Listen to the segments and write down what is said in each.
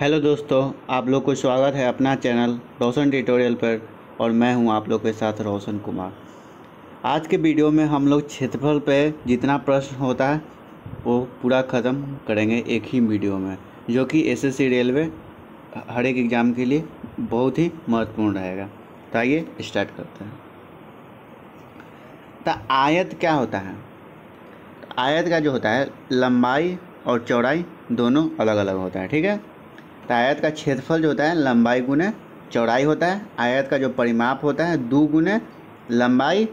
hello दोस्तों आप लोग को स्वागत है अपना चैनल रोशन ट्यूटोरियल पर और मैं हूं आप लोग के साथ रोशन कुमार आज के वीडियो में हम लोग क्षेत्रफल पे जितना प्रश्न होता है वो पूरा ख़त्म करेंगे एक ही वीडियो में जो कि एसएससी रेलवे हर एक एग्ज़ाम के लिए बहुत ही महत्वपूर्ण रहेगा तो आइए स्टार्ट करते हैं तो आयत क्या होता है आयत का जो होता है लंबाई और चौड़ाई दोनों अलग अलग होता है ठीक है तो आयत का क्षेत्रफल जो होता है लंबाई गुने चौड़ाई होता है आयत का जो परिमाप होता है दो गुने लंबाई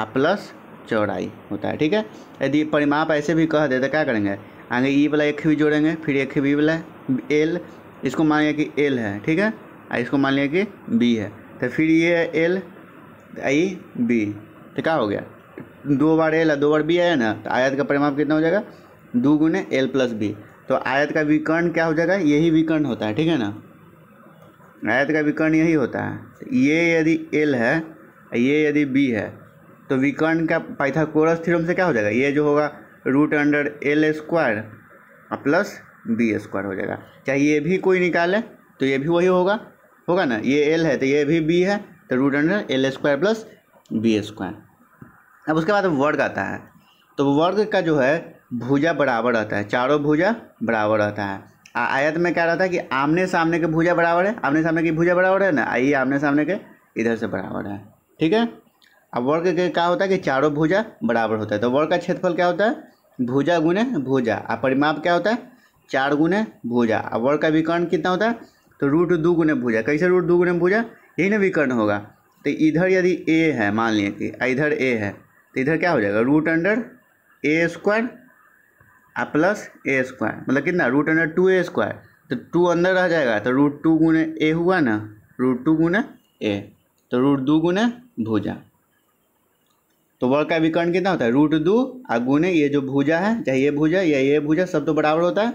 आ प्लस चौड़ाई होता है ठीक है यदि परिमाप ऐसे भी कह दे तो क्या करेंगे आगे ई वाला एक भी जोड़ेंगे फिर एक बी वाला एल इसको मान लिया कि एल है ठीक है और इसको मान लिया कि बी है तो फिर ये है एल आई बी तो क्या हो गया दो बार एल है दो बार बी आया ना तो आयत का परिमाप कितना हो जाएगा दो गुने एल प्लस बी तो आयत का विकर्ण क्या हो जाएगा यही विकर्ण होता है ठीक है ना आयत का विकर्ण यही होता है ये यदि एल है ये यदि बी है तो विकर्ण का पाइथागोरस थ्योरम से क्या हो जाएगा ये जो होगा root under L square plus B square हो जाएगा चाहे ये भी कोई निकाले तो ये भी वही होगा होगा ना ये एल है तो ये भी बी है तो root under L square plus B square अब उसके बाद वर्ग आता है तो वर्ग का जो है भुजा बराबर रहता है चारों भुजा बराबर रहता है आ, आयत में क्या रहता है कि आमने सामने के भुजा बराबर है आमने सामने की भुजा बराबर है ना आइए आमने सामने के इधर से बराबर है ठीक है अब वर्ग के क्या होता है कि चारों भुजा बराबर होता है तो वर्ग का क्षेत्रफल क्या होता है भुजा गुने भुजा और परिमाप क्या होता है चार गुने भुजा और वर्ग का विकर्ण कितना होता है तो रूट दो गुने भुजा कैसे रूट दो गुने भुजा यही ना विकर्ण होगा तो इधर यदि ए है मान लिया कि इधर ए है तो इधर क्या हो जाएगा रूट अंडर ए स्क्वायर और प्लस ए स्क्वायर मतलब कितना root under two A square तो टू अंदर रह जाएगा तो रूट टू गुने ए हुआ ना रूट टू गुने ए तो रूट दो गुने भुजा तो वर्ग का विकर्ण कितना होता है रूट दो और गुने ये जो भुजा है चाहे ये भुजा या ये भुजा सब तो बराबर होता है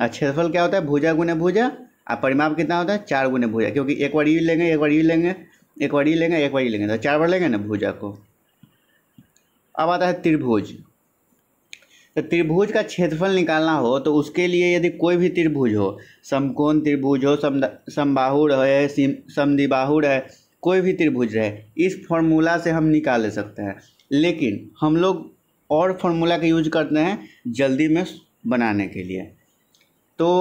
और क्षेत्रफल क्या होता है भुजा गुने भुजा और परिमाप कितना होता है चार गुने भुजा क्योंकि एक बार ये लेंगे एक बार ये लेंगे एक बार ये लेंगे एक बार ये लेंगे तो चार बार लेंगे ना भुजा को अब आता है त्रिभुज तो त्रिभुज का क्षेत्रफल निकालना हो तो उसके लिए यदि कोई भी त्रिभुज हो समकोण त्रिभुज हो समबाहु रहे समिबाहु रहे कोई भी त्रिभुज रहे इस फॉर्मूला से हम निकाल ले सकते हैं लेकिन हम लोग और फॉर्मूला का यूज करते हैं जल्दी में बनाने के लिए तो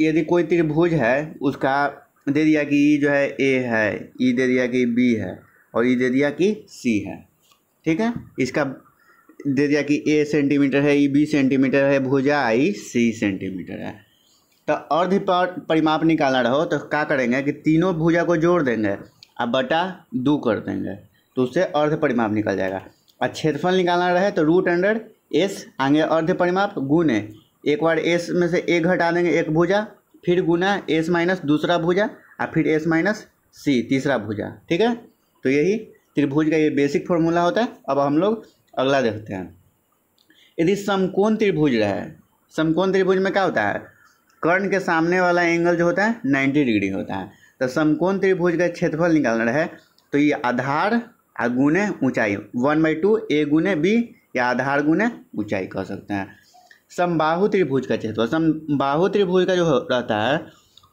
यदि कोई त्रिभुज है उसका दे दिया कि ई e जो है ए है ई e दे दिया कि बी है और ई e दे दिया कि सी है ठीक है इसका दे दिया कि ए सेंटीमीटर है ई बी सेंटीमीटर है भुजा आई सी सेंटीमीटर है तो अर्ध परिमाप निकालना रहो तो क्या करेंगे कि तीनों भुजा को जोड़ देंगे और बटा दो कर देंगे तो उससे अर्ध परिमाप निकल जाएगा और क्षेत्रफल निकालना रहे तो रूट अंडर एस आगे अर्ध परिमाप गुने एक बार एस में से एक घटा देंगे एक भुजा फिर गुना एस माइनस दूसरा भुजा और फिर एस माइनस सी तीसरा भुजा ठीक है तो यही त्रिभुज का ये बेसिक फॉर्मूला होता है अब हम लोग अगला देखते हैं यदि समकोण त्रिभुज रहे समकोण त्रिभुज में क्या होता है कर्ण के सामने वाला एंगल जो होता है नाइन्टी डिग्री होता है तो समकोण त्रिभुज का क्षेत्रफल निकालना है तो ये आधार गुने ऊंचाई वन बाई टू ए गुने बी या आधार गुने ऊंचाई कह सकते हैं समबाहु त्रिभुज का क्षेत्रफल समबाहु त्रिभुज का जो रहता है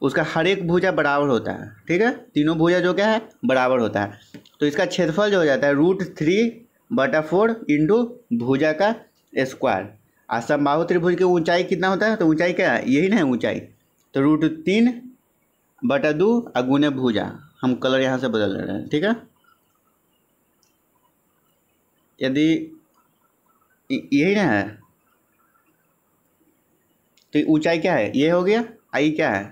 उसका हर एक भुजा बराबर होता है ठीक है तीनों भुजा जो क्या है बराबर होता है तो इसका क्षेत्रफल जो हो जाता है रूट थ्री बटा फोर इंटू भुजा का स्क्वायर असंभाव त्रिभुज की ऊंचाई कितना होता है तो ऊंचाई क्या है यही ना है ऊंचाई तो रूट तीन बटा दो अगुने भुजा हम कलर यहाँ से बदल रहे हैं ठीक है यदि यही ना है तो ऊंचाई क्या है ये हो गया आई क्या है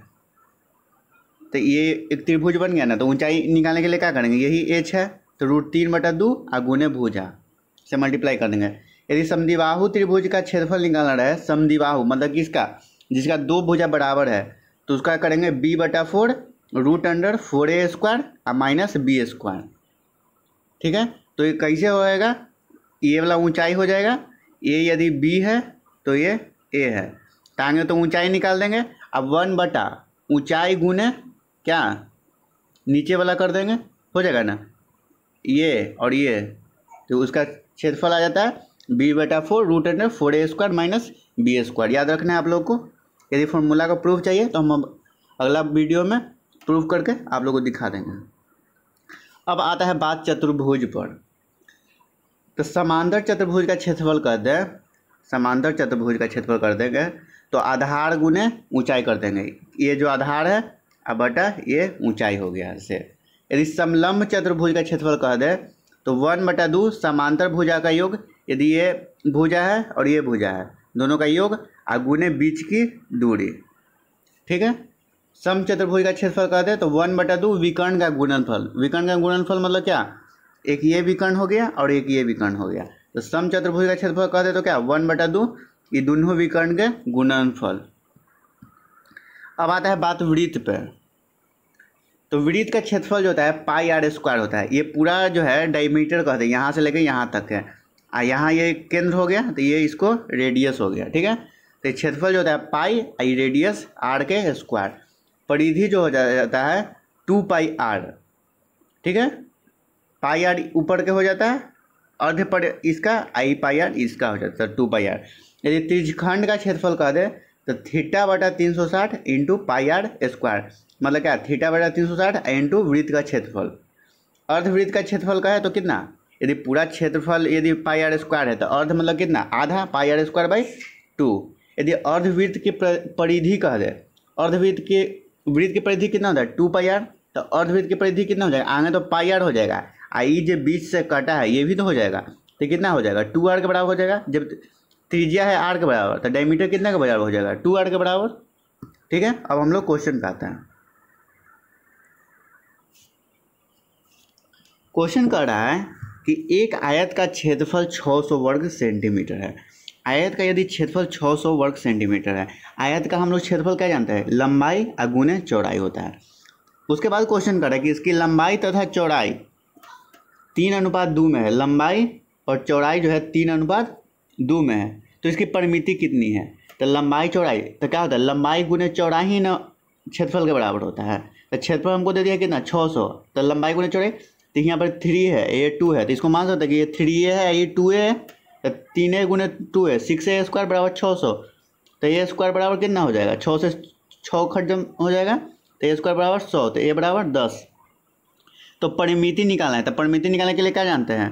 तो ये एक त्रिभुज बन गया ना तो ऊंचाई निकालने के लिए क्या करेंगे यही एच है तो रूट तीन बटा दो और गुने भुजा से मल्टीप्लाई कर देंगे यदि समदिवाहु त्रिभुज का क्षेत्रफल निकालना रहे समदिवाहु मतलब किसका जिसका दो भुजा बराबर है तो उसका करेंगे बी बटा four root under four A square और माइनस बी स्क्वायर ठीक है तो ये कैसे होएगा ये वाला ऊंचाई हो जाएगा ए यदि बी है तो ये ए है टांगे तो ऊंचाई निकाल देंगे अब वन बटा ऊंचाई गुने क्या नीचे वाला कर देंगे हो जाएगा ना ये और ये तो उसका क्षेत्रफल आ जाता है बी बटा four root under four A square minus B square याद रखना है आप लोग को यदि फॉर्मूला का प्रूफ चाहिए तो हम अगला वीडियो में प्रूफ करके आप लोग को दिखा देंगे अब आता है बात चतुर्भुज पर तो समांतर चतुर्भुज का क्षेत्रफल कर दें समांतर चतुर्भुज का क्षेत्रफल कर देंगे तो आधार गुने ऊंचाई कर देंगे ये जो आधार है अब बटा ये ऊंचाई हो गया इससे यदि समलम्ब चतुर्भुज का क्षेत्रफल कह दे तो वन बटा दू समांतर भुजा का योग यदि ये भुजा है और ये भुजा है दोनों का योग आ गुने बीच की दूरी ठीक है सम चतुर्भुज का क्षेत्रफल कह दे तो वन बटा दू विकर्ण का गुणनफल विकर्ण का गुणनफल मतलब क्या एक ये विकर्ण हो गया और एक ये विकर्ण हो गया तो सम चतुर्भुज का क्षेत्रफल कह दे तो क्या वन बटा दू ये दोनों विकर्ण के गुणनफल अब आता है बात वृत्त पर तो वृत्त का क्षेत्रफल जो होता है पाई आर स्क्वायर होता है ये पूरा जो है डायमीटर कहते हैं यहाँ से लेकर यहाँ तक है आ यहाँ ये केंद्र हो गया तो ये इसको रेडियस हो गया ठीक है तो क्षेत्रफल जो होता है पाई आई रेडियस आर के स्क्वायर परिधि जो हो जाता है टू पाई आर ठीक है पाई आर ऊपर के हो जाता है अर्ध पर इसका आई पाई आर इसका हो जाता है टू पाई आर यदि त्रिजखंड का क्षेत्रफल कह दे तो थीटा बटा तीन सौ साठ इंटू पाई आर स्क्वायर मतलब क्या थीटा बटा तीन सौ साठ इंटू वृत्त का क्षेत्रफल अर्धवृत्त का क्षेत्रफल का है तो कितना यदि पूरा क्षेत्रफल यदि पाई आर स्क्वायर है तो अर्ध मतलब कितना आधा pi R square by two यदि अर्धवृत्त की परिधि कह दे अर्धवृत्त के वृत्त की परिधि कितना होता है टू पाई आर तो अर्धवृत्त की परिधि कितना हो जाएगा आगे तो पाई आर हो जाएगा आई जो बीच से कटा है ये भी तो हो जाएगा तो कितना हो जाएगा टू आर के बराबर हो जाएगा जब त्रिज्या है आर के बराबर तो डायमीटर कितना के बराबर हो जाएगा टू आर के बराबर ठीक है अब हम लोग क्वेश्चन पे आते हैं क्वेश्चन कर रहा है कि एक आयत का क्षेत्रफल 600 वर्ग सेंटीमीटर है आयत का यदि क्षेत्रफल 600 वर्ग सेंटीमीटर है आयत का हम लोग क्षेत्रफल क्या जानते हैं लंबाई अगुने चौड़ाई होता है उसके बाद क्वेश्चन कर रहा है कि इसकी लंबाई तथा चौड़ाई तीन अनुपात दो में है लंबाई और चौड़ाई जो है तीन अनुपात दो में है तो इसकी परिमिति कितनी है तो लंबाई चौड़ाई तो क्या होता है लंबाई गुने चौड़ाई ही ना क्षेत्रफल के बराबर होता है तो क्षेत्रफल हमको दे दिया कितना 600 तो लंबाई गुने चौड़ाई देखिए तो यहाँ पर थ्री है ए टू है तो इसको मान सकते हैं कि ये थ्री ए है ये टू ए है तो तीन ए गुने टू है सिक्स ए स्क्वायर बराबर छः सौ तो ये स्क्वायर बराबर कितना हो जाएगा छः से छः खट हो जाएगा तो ए स्क्वायर बराबर सौ तो ए बराबर दस तो परिमिति निकालना है तो परिमिति निकालने के लिए क्या जानते हैं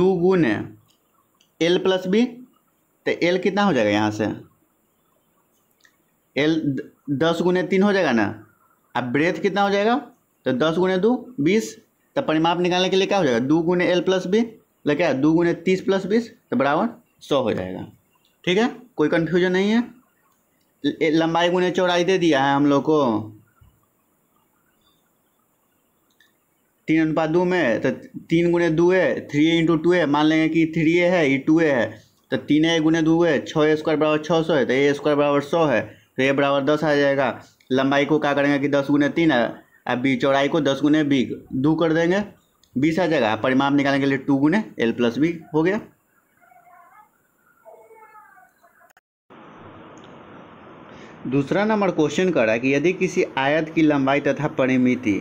दो गुण है एल प्लस बी तो एल कितना हो जाएगा यहाँ से एल दस गुने तीन हो जाएगा ना अब ब्रेथ कितना हो जाएगा तो दस गुने दो बीस तो परिमाप निकालने के लिए क्या हो जाएगा दो गुने एल प्लस बी मतलब क्या दो गुने तीस प्लस बीस तो बराबर सौ हो जाएगा ठीक है कोई कन्फ्यूजन नहीं है लंबाई गुने चौड़ाई दे दिया है हम लोग को तीन अनुपात दो में तो तीन गुने दो है three A into two A मान लेंगे कि थ्री ए है ये टू ए है तो तीन ए गुने दो है छः ए स्क्वायर बराबर छः सौ है तो ए स्क्वायर बराबर सौ है तो ए बराबर दस आ जाएगा लंबाई को क्या करेंगे कि दस गुने तीन है अब बी चौड़ाई को दस गुने बी दो कर देंगे बीस आ जाएगा परिमाप निकालने के लिए टू गुने एल प्लस बी हो गया दूसरा नंबर क्वेश्चन कर रहा है कि यदि किसी आयत की लंबाई तथा परिमिति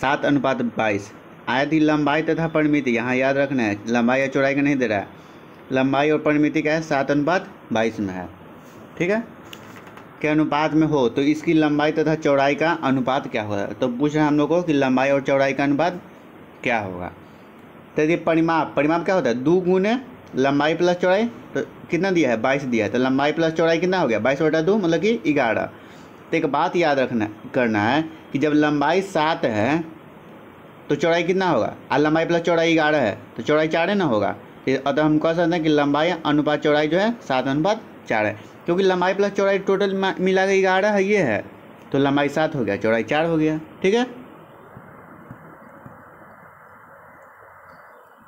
सात अनुपात बाईस आयत की लंबाई तथा परिमिति यहाँ याद रखना है लंबाई या चौड़ाई का नहीं दे रहा है लंबाई और परिमिति क्या है सात अनुपात बाईस में है ठीक है के अनुपात में हो तो इसकी लंबाई तथा चौड़ाई का अनुपात क्या होगा तो पूछ रहे हैं हम लोग को कि लंबाई और चौड़ाई का अनुपात क्या होगा तो यदि परिमाप परिमाप क्या होता है दो गुने लंबाई प्लस चौड़ाई तो कितना दिया है बाईस दिया है तो लंबाई प्लस चौड़ाई कितना हो गया बाईस बटा दो मतलब कि ग्यारह तो एक बात याद रखना करना है कि जब लंबाई सात है तो चौड़ाई कितना होगा और लंबाई प्लस चौड़ाई ग्यारह है तो चौड़ाई चार ना होगा तो अतः हम कह सकते हैं कि लंबाई अनुपात चौड़ाई जो है सात अनुपात चार है क्योंकि लंबाई प्लस चौड़ाई टोटल मिला के ग्यारह है ये है तो लंबाई सात हो गया चौड़ाई चार हो गया ठीक है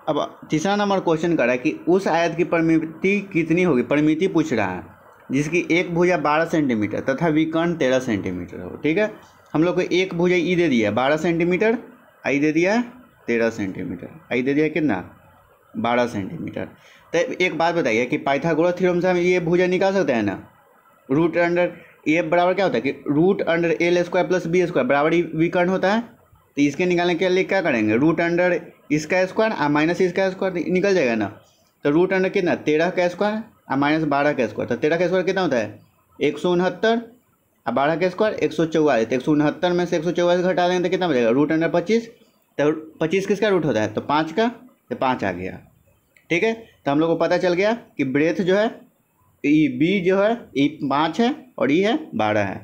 अब तीसरा नंबर क्वेश्चन कर रहा है कि उस आयत की परमिति कितनी होगी परमिति पूछ रहा है जिसकी एक भुजा बारह सेंटीमीटर तथा विकर्ण तेरह सेंटीमीटर हो ठीक है हम लोग को एक भुजा ई दे दिया बारह सेंटीमीटर आई दे दिया तेरह सेंटीमीटर आई दे दिया कितना बारह सेंटीमीटर तो एक बात बताइए कि पाइथागोरस थ्योरम से हम ये भुजा निकाल सकते हैं ना रूट अंडर ए बराबर क्या होता है कि root under L square plus B square बराबर ही विकर्ण होता है तो इसके निकालने के लिए क्या करेंगे रूट अंडर इसका स्क्वायर और माइनस इसका स्क्वायर निकल जाएगा ना तो रूट अंडर कितना तेरह का स्क्वायर और माइनस बारह का स्क्वायर तो तेरह का स्क्वायर कितना होता है एक सौ उनहत्तर और बारह का स्क्वायर एक सौ चौवालीस तो एक सौ उनहत्तर में से एक सौ चौवालीस घटा देंगे तो कितना बचेगा रूट अंडर पच्चीस तो पच्चीस किसका रूट होता है तो पाँच का तो पाँच आ गया ठीक है तो हम लोग को पता चल गया कि ब्रेथ जो है ई बी जो है ई पाँच है और ई है बारह है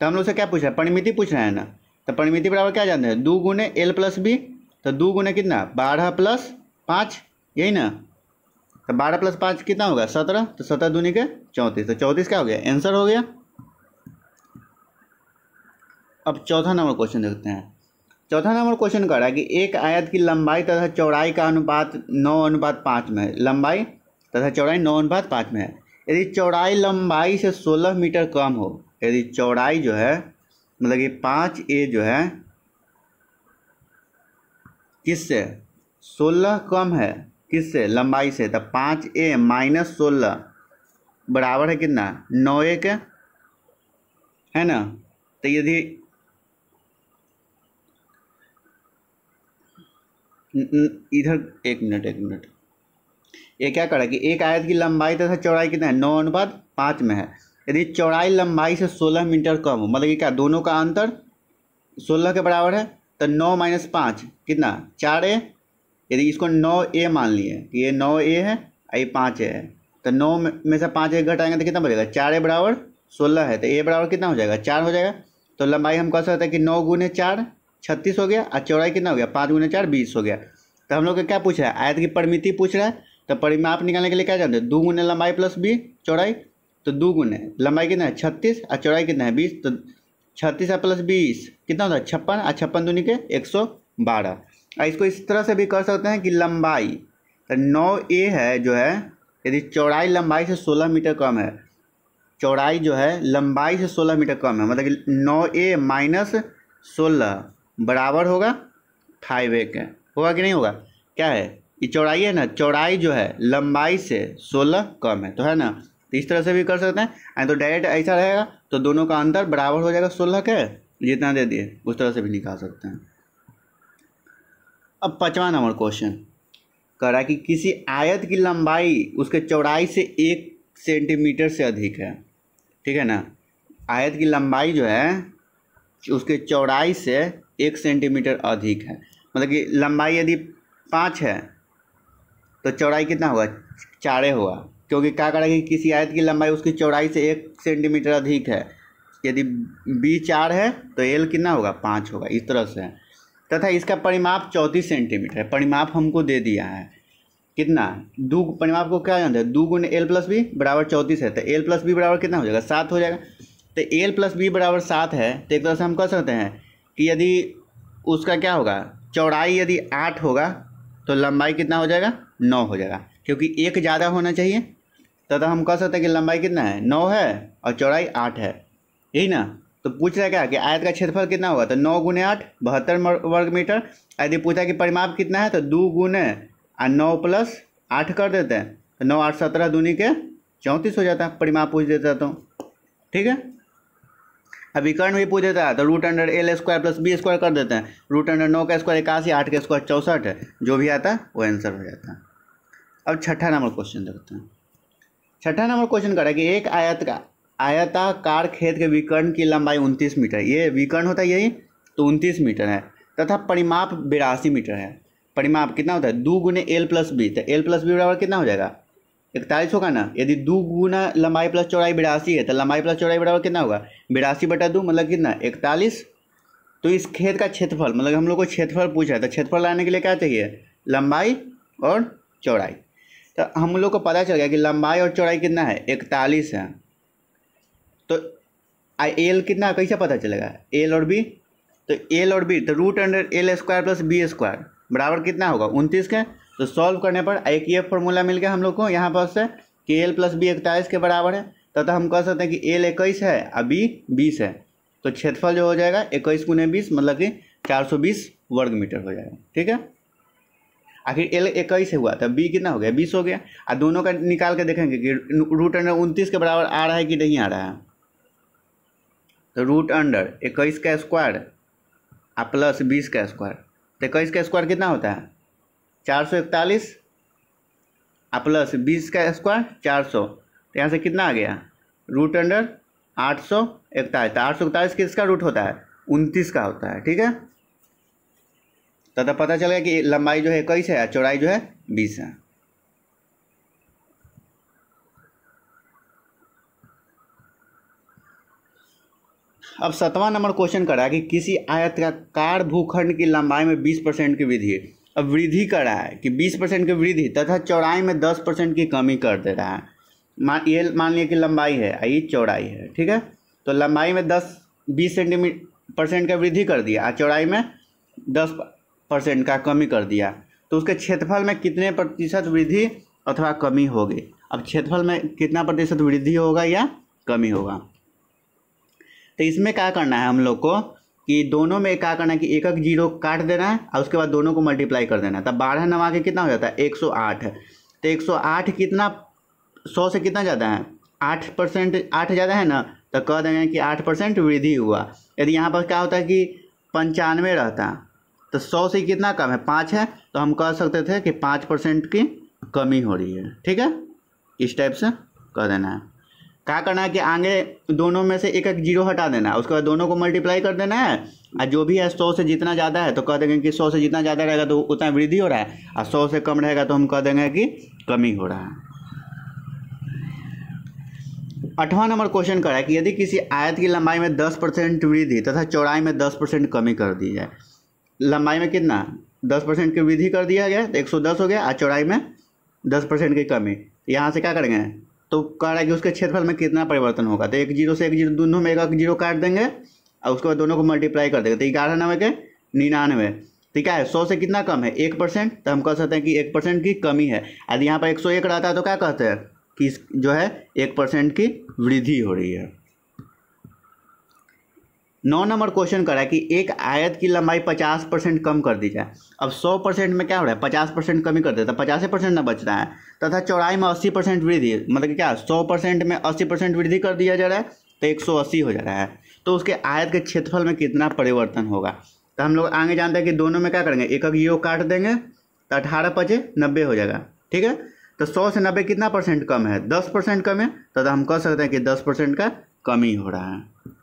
तो हम लोग से क्या पूछ रहे हैं परिमिति पूछ रहे हैं ना तो परिमिति बराबर क्या जानते हैं दो गुने एल प्लस बी तो दो गुने कितना बारह प्लस पाँच यही ना तो बारह प्लस पाँच कितना होगा सत्रह तो सत्रह दूनी के चौंतीस तो चौंतीस क्या हो गया आंसर हो गया अब चौथा नंबर क्वेश्चन देखते हैं चौथा नंबर क्वेश्चन कर रहा है कि एक आयत की लंबाई तथा चौड़ाई का अनुपात नौ अनुपात पाँच में है लंबाई तथा चौड़ाई नौ अनुपात पाँच में है यदि चौड़ाई लंबाई से सोलह मीटर कम हो यदि चौड़ाई जो है मतलब कि पाँच ए जो है किससे सोलह कम है किससे लंबाई से तो पाँच ए माइनस सोलह बराबर है कितना नौ ए के है ना तो यदि इधर एक मिनट एक मिनट ये क्या है कि एक आयत की लंबाई तथा चौड़ाई कितना है नौ अनुपात पाँच में है यदि चौड़ाई लंबाई से सोलह मीटर कम हो मतलब कि क्या दोनों का अंतर सोलह के बराबर है तो नौ माइनस पाँच कितना चार ए यदि इसको नौ ए मान लिए कि तो ये नौ ए है और ये पाँच ए है तो नौ में से पाँच ए घटाएंगे तो कितना बचेगा चार ए बराबर सोलह है तो ए बराबर कितना हो जाएगा चार हो जाएगा तो लंबाई हम कह सकते हैं कि नौ गुने चार छत्तीस हो गया और चौड़ाई कितना हो गया पाँच गुना चार बीस हो गया तो हम लोग का क्या पूछ रहा है आयत की परिमिति पूछ रहा है तो परिमाप निकालने के लिए क्या जानते हैं दो गुने लंबाई प्लस बी चौड़ाई तो दो गुने लंबाई कितना है छत्तीस और चौड़ाई कितना है बीस तो छत्तीस और प्लस बीस कितना होता है छप्पन और छप्पन दूनी के एक सौ बारह और इसको इस तरह से भी कर सकते हैं कि लंबाई तो नौ ए है जो है यदि चौड़ाई लंबाई से सोलह मीटर कम है चौड़ाई जो है लंबाई से सोलह मीटर कम है मतलब कि नौ ए माइनस सोलह बराबर होगा फाइव ए के होगा कि नहीं होगा क्या है ये चौड़ाई है ना चौड़ाई जो है लंबाई से सोलह कम है तो है ना तो इस तरह से भी कर सकते हैं एंड तो डायरेक्ट ऐसा रहेगा तो दोनों का अंतर बराबर हो जाएगा सोलह के जितना दे दिए उस तरह से भी निकाल सकते हैं अब पचवा नंबर क्वेश्चन कह रहा है कि किसी आयत की लंबाई उसके चौड़ाई से एक सेंटीमीटर से अधिक है ठीक है ना आयत की लंबाई जो है उसके चौड़ाई से एक सेंटीमीटर अधिक है मतलब कि लंबाई यदि पाँच है तो चौड़ाई कितना हुआ चारे हुआ क्योंकि क्या करेगा कि किसी आयत की लंबाई उसकी चौड़ाई से एक सेंटीमीटर अधिक है यदि बी चार है तो एल कितना होगा पाँच होगा इस तरह से तथा इसका परिमाप चौंतीस सेंटीमीटर है परिमाप हमको दे दिया है कितना दो परिमाप को क्या जानते हैं दो गुण एल प्लस बी बराबर चौंतीस है तो एल प्लस बी बराबर कितना हो जाएगा सात हो जाएगा तो एल प्लस बी बराबर सात है तो एक तरह से हम कह सकते हैं कि यदि उसका क्या होगा चौड़ाई यदि आठ होगा तो लंबाई कितना हो जाएगा नौ हो जाएगा क्योंकि एक ज़्यादा होना चाहिए तथा हम कह सकते हैं कि लंबाई कितना है नौ है और चौड़ाई आठ है यही ना तो पूछ रहा है क्या कि आयत का क्षेत्रफल कितना होगा तो नौ गुने आठ बहत्तर वर्ग मीटर यदि पूछा कि परिमाप कितना है तो दो गुने और नौ प्लस आठ कर देते हैं तो नौ आठ सत्रह दूनी के चौंतीस हो जाता है परिमाप पूछ देता तो ठीक है अभी कर्ण भी पूछ देता है तो root under L square plus B square कर देते हैं रूट अंडर नौ का स्क्वायर इक्यासी आठ का स्क्वायर चौंसठ है जो भी आता है वो आंसर हो जाता है अब छठा नंबर क्वेश्चन देखते हैं छठा नंबर क्वेश्चन करा कि एक आयत का आयताकार खेत के विकर्ण की लंबाई उनतीस मीटर ये विकर्ण होता है यही तो उनतीस मीटर है तथा परिमाप बिरासी मीटर है परिमाप कितना होता है दो गुने एल प्लस बी तो एल प्लस बी बराबर कितना हो जाएगा इकतालीस होगा ना यदि दो गुना लंबाई प्लस चौड़ाई बिरासी है तो लंबाई प्लस चौड़ाई बराबर कितना होगा बिरासी बटा दो मतलब कितना इकतालीस तो इस खेत का क्षेत्रफल मतलब हम लोग को क्षेत्रफल पूछा है तो क्षेत्रफल लाने के लिए क्या चाहिए लंबाई और चौड़ाई तो हम लोग को पता चल गया कि लंबाई और चौड़ाई कितना है इकतालीस है तो एल कितना कैसे पता चलेगा एल और बी तो एल और बी तो root under L square plus B square बराबर कितना होगा उनतीस का तो सॉल्व करने पर एक ये फॉर्मूला मिल गया हम लोग को यहाँ पर से कि एल प्लस बी इकतालीस के बराबर है तब तो हम कह सकते हैं कि एल इक्कीस है और बी बीस है तो क्षेत्रफल जो हो जाएगा इक्कीस गुने बीस मतलब कि चार सौ बीस वर्ग मीटर हो जाएगा ठीक है आखिर एल इक्कीस हुआ था बी कितना हो गया बीस हो गया और दोनों का निकाल के देखेंगे कि रूट अंडर उनतीस के बराबर आ रहा है कि नहीं आ रहा है तो रूट अंडर इक्कीस का स्क्वायर और प्लस बीस का स्क्वायर तो इक्कीस का स्क्वायर कितना होता है चार सौ इकतालीस और प्लस बीस का स्क्वायर चार सौ तो यहाँ से कितना आ गया रूट अंडर आठ सौ इकतालीस तो आठ सौ इकतालीस किसका रूट होता है उनतीस का होता है ठीक है तो तब पता चलेगा कि लंबाई जो है इक्कीस है चौड़ाई जो है बीस है अब सतवां नंबर क्वेश्चन करा कि किसी आयत का कार भूखंड की लंबाई में बीस परसेंट की विधि वृद्धि कर रहा है कि 20 परसेंट की वृद्धि तथा चौड़ाई में 10 परसेंट की कमी कर दे रहा है मान ये मान लिया कि लंबाई है ये चौड़ाई है ठीक है तो लंबाई में 10 20 सेंटीमीटर परसेंट का वृद्धि कर दिया और चौड़ाई में 10 परसेंट का कमी कर दिया तो उसके क्षेत्रफल में कितने प्रतिशत वृद्धि अथवा कमी होगी अब क्षेत्रफल में कितना प्रतिशत वृद्धि होगा या कमी होगा तो इसमें क्या करना है हम लोग को कि दोनों में क्या करना है कि एक एक जीरो काट देना है और उसके बाद दोनों को मल्टीप्लाई कर देना है तब बारह नवा के कितना हो जाता है एक सौ आठ तो एक सौ आठ कितना सौ से कितना ज़्यादा है आठ परसेंट आठ ज़्यादा है ना तो कह देंगे कि आठ परसेंट वृद्धि हुआ यदि यहाँ पर क्या होता है कि पंचानवे रहता तो सौ से कितना कम है पाँच है तो हम कह सकते थे कि पाँच परसेंट की कमी हो रही है ठीक है इस टाइप से कह देना है क्या करना है कि आगे दोनों में से एक एक जीरो हटा देना है उसके बाद दोनों को मल्टीप्लाई कर देना है और जो भी है सौ से जितना ज़्यादा है तो कह देंगे कि सौ से जितना ज़्यादा रहेगा तो उतना वृद्धि हो रहा है और सौ से कम रहेगा तो हम कह देंगे कि कमी हो रहा है अठवा नंबर क्वेश्चन करा है कि यदि किसी आयत की लंबाई में दस परसेंट वृद्धि तथा चौड़ाई में दस परसेंट कमी कर दी जाए लंबाई में कितना दस परसेंट की वृद्धि कर दिया गया तो एक सौ दस हो गया और चौड़ाई में दस परसेंट की कमी यहाँ से क्या करेंगे तो कह रहा है कि उसके क्षेत्रफल में कितना परिवर्तन होगा तो एक जीरो से एक जीरो दोनों में एक जीरो काट देंगे और उसके बाद दोनों को मल्टीप्लाई कर देंगे तो ग्यारह नब्बे के निन्यानवे ठीक है सौ से कितना कम है एक परसेंट तो हम कह सकते हैं कि एक परसेंट की कमी है यदि यहाँ पर एक सौ एक रहता है तो क्या कहते हैं कि जो है एक परसेंट की वृद्धि हो रही है नौ नंबर क्वेश्चन करा कि एक आयत की लंबाई पचास परसेंट कम कर दी जाए अब सौ परसेंट में क्या हो रहा है पचास परसेंट कमी कर देता है पचास परसेंट ना बच रहा है तथा चौड़ाई में अस्सी परसेंट वृद्धि मतलब क्या सौ परसेंट में अस्सी परसेंट वृद्धि कर दिया जा रहा है तो एक सौ अस्सी हो जा रहा है तो उसके आयत के क्षेत्रफल में कितना परिवर्तन होगा तो हम लोग आगे जानते हैं कि दोनों में क्या करेंगे एक एक योग काट देंगे तो अठारह पचे नब्बे हो जाएगा ठीक है तो सौ से नब्बे कितना परसेंट कम है दस परसेंट कम है तथा हम कह सकते हैं कि दस परसेंट का कमी हो रहा है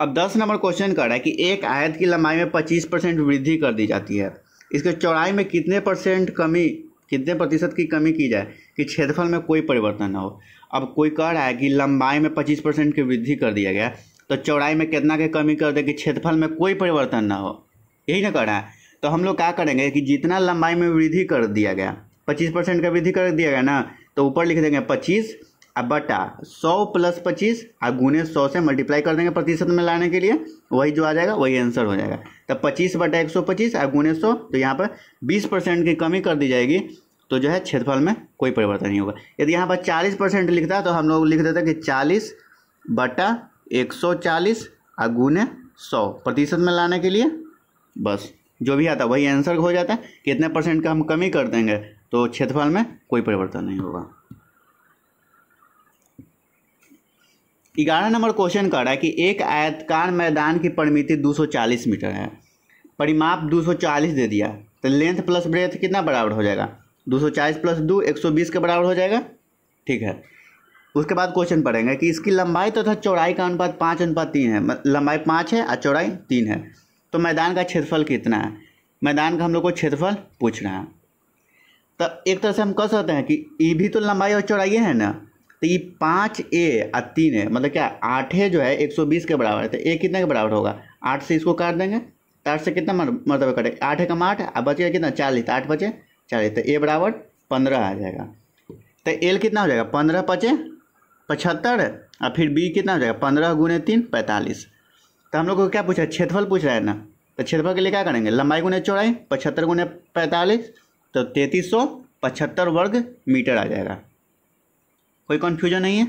अब दस नंबर क्वेश्चन कर रहा है कि एक आयत की लंबाई में पच्चीस परसेंट वृद्धि कर दी जाती है इसके चौड़ाई में कितने परसेंट कमी कितने प्रतिशत की कमी की जाए कि क्षेत्रफल में कोई परिवर्तन ना हो अब कोई कह रहा है कि लंबाई में पच्चीस परसेंट की वृद्धि कर दिया गया तो चौड़ाई में कितना की कमी कर दे कि क्षेत्रफल में कोई परिवर्तन ना हो यही ना कह रहा है तो हम लोग क्या करेंगे कि जितना लंबाई में वृद्धि कर दिया गया पच्चीस परसेंट का वृद्धि कर दिया गया ना तो ऊपर लिख देंगे पच्चीस अब बटा सौ प्लस पच्चीस आप गुने सौ से मल्टीप्लाई कर देंगे प्रतिशत में लाने के लिए वही जो आ जाएगा वही आंसर हो जाएगा तब तो पच्चीस बटा एक सौ पच्चीस आप गुने सौ तो यहाँ पर बीस परसेंट की कमी कर दी जाएगी तो जो है क्षेत्रफल में कोई परिवर्तन नहीं होगा यदि यहाँ पर चालीस परसेंट लिखता तो हम लोग लिख देते कि चालीस बटा एक सौ चालीस और गुने सौ प्रतिशत में लाने के लिए बस जो भी आता वही आंसर हो जाता है कितने परसेंट का हम कमी कर देंगे तो क्षेत्रफल में कोई परिवर्तन नहीं होगा ग्यारह नंबर क्वेश्चन कह रहा है कि एक आयतकार मैदान की परिमिति 240 मीटर है परिमाप 240 दे दिया तो लेंथ प्लस ब्रेथ कितना बराबर हो जाएगा 240 प्लस दो एक के बराबर हो जाएगा ठीक है उसके बाद क्वेश्चन पढ़ेंगे कि इसकी लंबाई तथा तो चौड़ाई का अनुपात पाँच अनुपात तीन है लंबाई पाँच है और चौड़ाई तीन है तो मैदान का क्षेत्रफल कितना है मैदान का हम लोग को क्षेत्रफल पूछना है तब तो एक तरह से हम कह सकते हैं कि ई भी तो लंबाई और चौड़ाई है ना तो ये पाँच ए आ तीन है मतलब क्या आठ है जो है एक सौ बीस के बराबर है तो ए कितने के बराबर होगा आठ से इसको काट देंगे तो आठ से कितना मतलब कटेगा आठ कम आठ और बचेगा कितना चालीस तो आठ बचे चालीस तो ए बराबर पंद्रह आ जाएगा तो एल कितना हो जाएगा पंद्रह पचे पचहत्तर और फिर बी कितना हो जाएगा पंद्रह गुने तीन पैंतालीस तो हम लोग को क्या पूछा है क्षेत्रफल पूछ रहा है ना तो क्षेत्रफल के लिए क्या करेंगे लंबाई गुने चौड़ाई पचहत्तर गुने पैंतालीस तो तैंतीस सौ पचहत्तर वर्ग मीटर आ जाएगा कोई कन्फ्यूजन नहीं है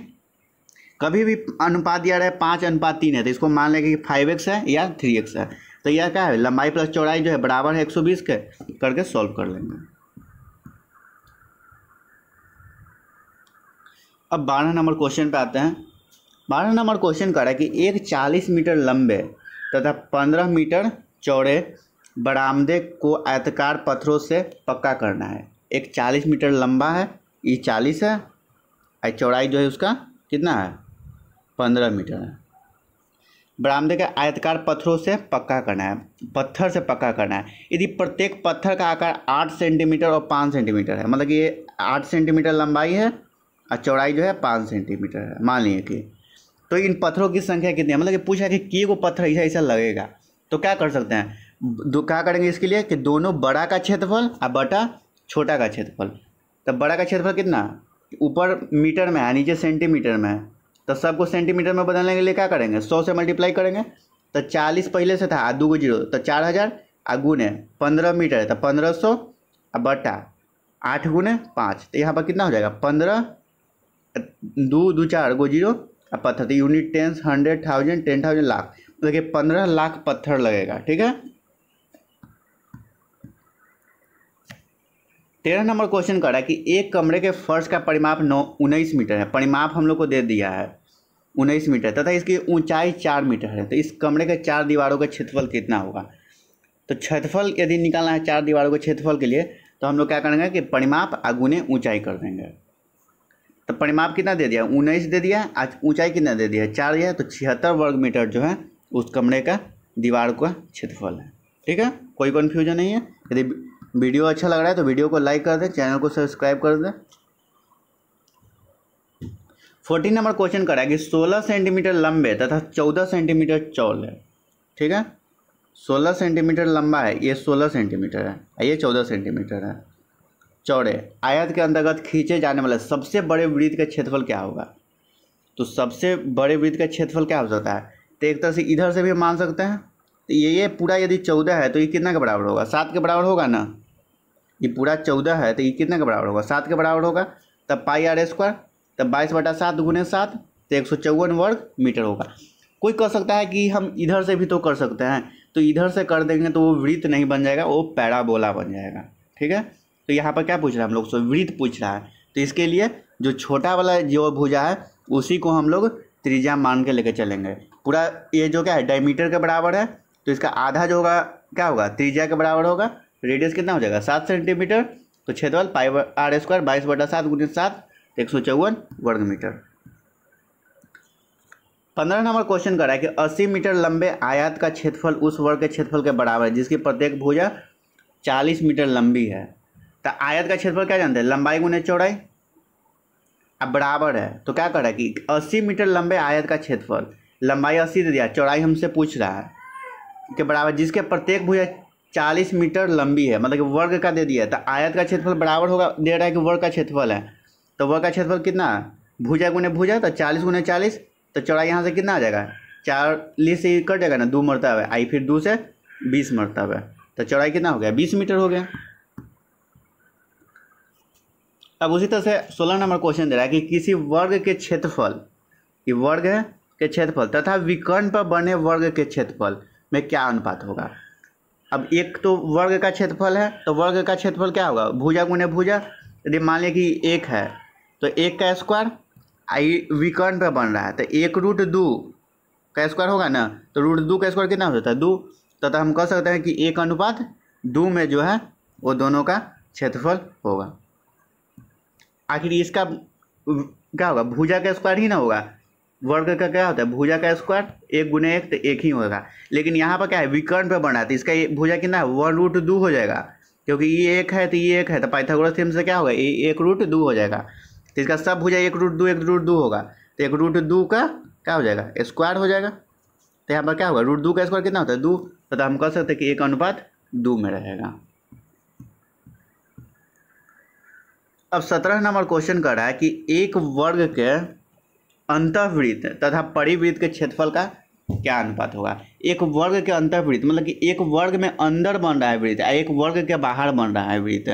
कभी भी अनुपात दिया रहा है पाँच अनुपात तीन है तो इसको मान लेंगे कि फाइव एक्स है या थ्री एक्स है तो यह क्या है लंबाई प्लस चौड़ाई जो है बराबर है एक सौ बीस के करके सॉल्व कर लेंगे अब बारह नंबर क्वेश्चन पे आते हैं बारह नंबर क्वेश्चन कह रहा है कि एक चालीस मीटर लंबे तथा पंद्रह मीटर चौड़े बरामदे को आयतकार पत्थरों से पक्का करना है एक चालीस मीटर लंबा है ये चालीस है और चौड़ाई जो है उसका कितना है पंद्रह मीटर है बरामदे का आयतकार पत्थरों से पक्का करना है पत्थर से पक्का करना है यदि प्रत्येक पत्थर का आकार आठ सेंटीमीटर और पाँच सेंटीमीटर है मतलब कि ये आठ सेंटीमीटर लंबाई है और चौड़ाई जो है पाँच सेंटीमीटर है मान लीजिए कि तो इन पत्थरों की संख्या कितनी है मतलब कि पूछा कि किए को पत्थर ऐसा ऐसा लगेगा तो क्या कर सकते हैं दो क्या करेंगे इसके लिए कि दोनों बड़ा का क्षेत्रफल और बटा छोटा का क्षेत्रफल तो बड़ा का क्षेत्रफल कितना ऊपर मीटर में है नीचे सेंटीमीटर में है तो सबको सेंटीमीटर में बदलने के लिए क्या करेंगे सौ से मल्टीप्लाई करेंगे तो चालीस पहले से था दो गो जीरो तो चार हज़ार आ गुने पंद्रह मीटर है तो पंद्रह सौ और बट्टा आठ गुने पाँच तो यहाँ पर कितना हो जाएगा पंद्रह दो दो चार गो जीरो और पत्थर तो unit tens hundred thousand ten thousand lakh तो देखिए पंद्रह लाख पत्थर लगेगा ठीक है तेरह नंबर क्वेश्चन कर रहा है कि एक कमरे के फर्श का परिमाप नौ उन्नीस मीटर है परिमाप हम लोग को दे दिया है उन्नीस मीटर तथा इसकी ऊंचाई चार मीटर है तो इस कमरे के चार दीवारों का क्षेत्रफल कितना होगा तो क्षेत्रफल यदि निकालना है चार दीवारों के क्षेत्रफल के लिए तो हम लोग क्या करेंगे कि परिमाप आगुने ऊंचाई कर देंगे तो परिमाप कितना दे दिया उन्नीस दे दिया आज ऊंचाई कितना दे दिया चार दिया तो छिहत्तर वर्ग मीटर जो है उस कमरे का दीवार का क्षेत्रफल है ठीक है कोई कन्फ्यूजन नहीं है यदि वीडियो अच्छा लग रहा है तो वीडियो को लाइक कर दें चैनल को सब्सक्राइब कर दें फोर्टीन नंबर क्वेश्चन करा है कि सोलह सेंटीमीटर लंबे तथा चौदह सेंटीमीटर चौल है ठीक है सोलह सेंटीमीटर लंबा है ये सोलह सेंटीमीटर है ये चौदह सेंटीमीटर है चौड़े आयत के अंतर्गत खींचे जाने वाले सबसे बड़े वृत्त का क्षेत्रफल क्या होगा तो सबसे बड़े वृत्त का क्षेत्रफल क्या हो सकता है तो एक तरह से इधर से भी मान सकते हैं तो ये ये पूरा यदि चौदह है तो ये कितना के बराबर होगा सात के बराबर होगा ना ये पूरा चौदह है तो ये कितना के बराबर होगा सात के बराबर होगा तब पाई आर स्क्वायर तब बाईस बटा सात गुने सात तो एक सौ चौवन वर्ग मीटर होगा कोई कह सकता है कि हम इधर से भी तो कर सकते हैं तो इधर से कर देंगे तो वो वृत्त नहीं बन जाएगा वो पैराबोला बन जाएगा ठीक है तो यहाँ पर क्या पूछ रहा है हम लोग सो वृत्त पूछ रहा है तो इसके लिए जो छोटा वाला जो भुजा है उसी को हम लोग त्रिज्या मान के लेकर चलेंगे पूरा ये जो क्या है डायमीटर के बराबर है तो इसका आधा जो होगा क्या होगा त्रिज्या के बराबर होगा रेडियस कितना हो जाएगा सात सेंटीमीटर तो क्षेत्रफल पाई आर स्क्वायर बाईस बटा सात गुणित सात एक सौ चौवन वर्ग मीटर पंद्रह नंबर क्वेश्चन करा है कि अस्सी मीटर लंबे आयात का क्षेत्रफल उस वर्ग के क्षेत्रफल के बराबर है जिसकी प्रत्येक भुजा चालीस मीटर लंबी है तो आयत का क्षेत्रफल क्या जानते हैं लंबाई गुने चौड़ाई अब बराबर है तो क्या कर रहा है कि अस्सी मीटर लंबे आयत का क्षेत्रफल लंबाई अस्सी दे दिया चौड़ाई हमसे पूछ रहा है के बराबर जिसके प्रत्येक भुजा चालीस मीटर लंबी है मतलब कि वर्ग का दे दिया है तो आयत का क्षेत्रफल बराबर होगा दे रहा है कि वर्ग का क्षेत्रफल है तो वर्ग का क्षेत्रफल कितना भुजा गुने भुजा तो चालीस गुने चालीस तो चौड़ाई यहाँ से कितना आ जाएगा चालीस से कट जाएगा ना दो मरतब है आई फिर दो से बीस मरतब है तो चौड़ाई कितना हो गया बीस मीटर हो गया अब उसी तरह से सोलह नंबर क्वेश्चन दे रहा है कि किसी वर्ग के क्षेत्रफल वर्ग है के क्षेत्रफल तथा विकर्ण पर बने वर्ग के क्षेत्रफल में क्या अनुपात होगा अब एक तो वर्ग का क्षेत्रफल है तो वर्ग का क्षेत्रफल क्या होगा भुजा गुने भुजा यदि मान लें कि एक है तो एक का स्क्वायर आई विकर्ण पर बन रहा है तो एक रूट दो का स्क्वायर होगा ना तो रूट दो का स्क्वायर कितना हो जाता है दो तो, तो हम कह सकते हैं कि एक अनुपात दो में जो है वो दोनों का क्षेत्रफल होगा आखिर इसका क्या होगा भुजा का स्क्वायर ही ना होगा वर्ग का क्या होता है भुजा का स्क्वायर एक गुने एक तो एक ही होगा लेकिन यहाँ पर क्या है विकर्ण पे बना है तो इसका भुजा कितना है वन रूट दो हो जाएगा क्योंकि ये एक है तो ये एक है तो पाइथागोरस थ्योरम से क्या होगा ये एक रूट दो हो जाएगा तो इसका सब भुजा एक रूट दो एक रूट दो होगा तो एक रूट दो का क्या हो जाएगा स्क्वायर हो जाएगा तो यहाँ पर क्या होगा रूट दो का स्क्वायर कितना होता है दो तो हम कह सकते हैं कि एक अनुपात दो में रहेगा अब सत्रह नंबर क्वेश्चन कर रहा है कि एक वर्ग के अंतर्वृत्त तथा परिवृत्त के क्षेत्रफल का क्या अनुपात होगा एक वर्ग के अंतर्वृत्त मतलब कि एक वर्ग में अंदर बन रहा है वृत्त और एक वर्ग के बाहर बन रहा है वृत्त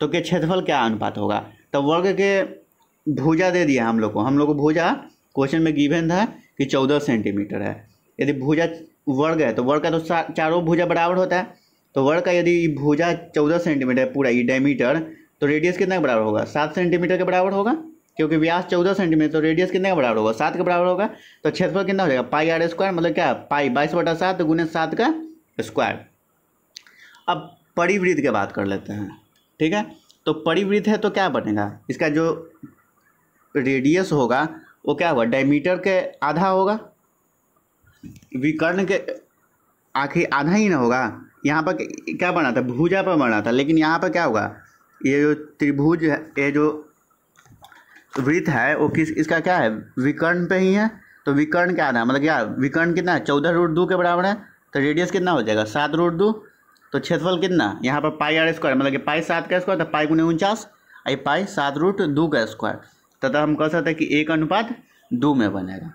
तो के क्षेत्रफल क्या अनुपात होगा तो वर्ग के भुजा दे दिया हम लोग को हम लोग को भुजा क्वेश्चन में गिवन था कि चौदह सेंटीमीटर है यदि भुजा वर्ग है तो वर्ग का तो चारों भुजा बराबर होता है तो वर्ग का यदि भुजा चौदह सेंटीमीटर है पूरा ये डायमीटर तो रेडियस कितना के बराबर होगा सात सेंटीमीटर के बराबर होगा क्योंकि व्यास चौदह सेंटीमीटर तो रेडियस कितने का बराबर होगा सात के बराबर होगा तो क्षेत्रफल कितना हो जाएगा पाई आर स्क्वायर मतलब क्या पाई बाईस बटा सात गुने सात का स्क्वायर अब परिवृत्त की बात कर लेते हैं ठीक है तो परिवृत्त है तो क्या बनेगा इसका जो रेडियस होगा वो क्या होगा डायमीटर के आधा होगा विकर्ण के आखिर आधा ही ना होगा यहाँ पर क्या बना था भुजा पर बना था लेकिन यहाँ पर क्या होगा ये जो त्रिभुज है ये जो वृत्त है वो किस इसका क्या है विकर्ण पे ही है तो विकर्ण क्या आना मतलब क्या विकर्ण कितना है चौदह रूट दो के बराबर है तो रेडियस कितना हो जाएगा सात रूट दो तो क्षेत्रफल कितना यहाँ पर पाई आर स्क्वायर मतलब कि पाई सात का स्क्वायर तो पाई गुने उनचास आई पाई सात रूट दो का स्क्वायर तथा तो हम कह सकते हैं कि एक अनुपात दो में बनेगा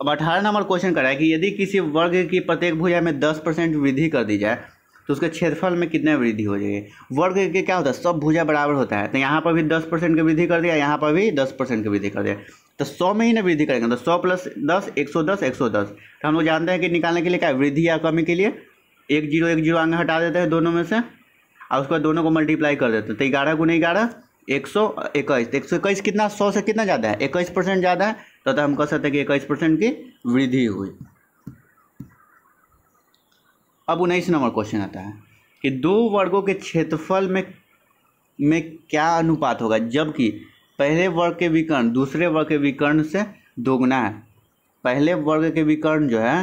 अब अठारह नंबर क्वेश्चन रहा है कि यदि किसी वर्ग की प्रत्येक भुजा में दस परसेंट वृद्धि कर दी जाए तो उसके क्षेत्रफल में कितने वृद्धि हो जाएगी वर्ग के क्या होता है सब भुजा बराबर होता है तो यहाँ पर भी दस परसेंट की वृद्धि कर दिया यहाँ पर भी दस परसेंट की वृद्धि कर दिया तो सौ में ही ना वृद्धि करेंगे तो सौ प्लस दस एक सौ दस एक सौ दस तो हम लोग जानते हैं कि निकालने के लिए क्या वृद्धि या कमी के लिए एक जीरो एक जीरो आगे हटा देते हैं दोनों में से और उसके बाद दोनों को मल्टीप्लाई कर देते हैं तो ग्यारह गुना ग्यारह एक सौ इक्कीस तो एक सौ इक्कीस कितना सौ से कितना ज़्यादा है इक्कीस परसेंट ज़्यादा है तो हम कह सकते हैं कि इक्कीस परसेंट की वृद्धि हुई अब उन्नीस नंबर क्वेश्चन आता है कि दो वर्गों के क्षेत्रफल में में क्या अनुपात होगा जबकि पहले वर्ग के विकर्ण दूसरे वर्ग के विकर्ण से दोगुना है पहले वर्ग के विकर्ण जो है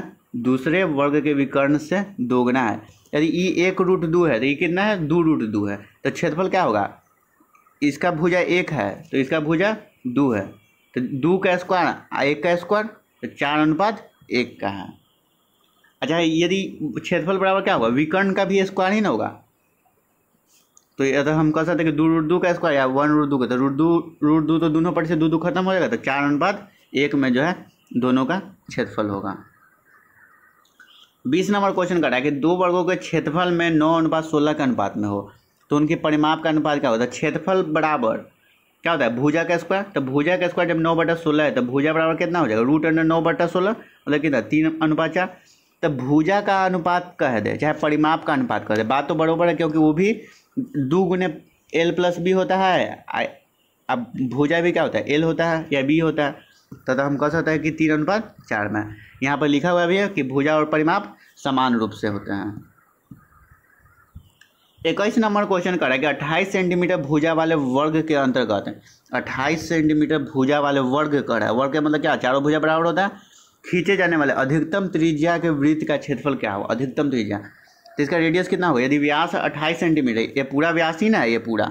दूसरे वर्ग के विकर्ण से दोगुना है यदि ई e एक रूट दो है तो ये e कितना है दो रूट दो है तो क्षेत्रफल क्या होगा इसका भुजा एक है तो इसका भुजा दो है तो दो का स्क्वायर एक का स्क्वायर तो चार अनुपात एक का है अच्छा यदि क्षेत्रफल बराबर क्या होगा विकर्ण का भी स्क्वायर ही ना होगा तो अगर हम कह सकते हैं कि दो रूट दो का स्क्वायर या वन रूट दो का तो रूट दो रूट दो तो दोनों पट से दो दो खत्म हो जाएगा तो चार अनुपात एक में जो है दोनों का क्षेत्रफल होगा बीस नंबर क्वेश्चन कर रहा है कि दो वर्गों के क्षेत्रफल में नौ अनुपात सोलह के अनुपात में हो तो उनके परिमाप का अनुपात क्या होता है क्षेत्रफल बराबर क्या होता है भूजा का स्क्वायर तो भूजा का स्क्वायर जब नौ बटा सोलह है तो भूजा बराबर कितना हो जाएगा रूट अंडर नौ बटा सोलह मतलब कितना तीन अनुपात चार तो भुजा का अनुपात कह दे चाहे परिमाप का अनुपात कह दे बात तो बराबर है क्योंकि वो भी दो गुने एल प्लस बी होता है अब भुजा भी क्या होता है एल होता है या बी होता है तथा तो हम कह सकते हैं कि तीन अनुपात चार में यहाँ पर लिखा हुआ भी है कि भुजा और परिमाप समान रूप से होते हैं इक्कीस नंबर क्वेश्चन करा कि अट्ठाईस सेंटीमीटर भुजा वाले वर्ग के अंतर्गत अट्ठाईस सेंटीमीटर भुजा वाले वर्ग करा वर्ग के मतलब क्या चारों भुजा बराबर होता है खींचे जाने वाले अधिकतम त्रिज्या के वृत्त का क्षेत्रफल क्या हो अधिकतम त्रिज्या तो इसका रेडियस कितना होगा यदि व्यास अट्ठाईस सेंटीमीटर ये पूरा व्यास ही ना है ये पूरा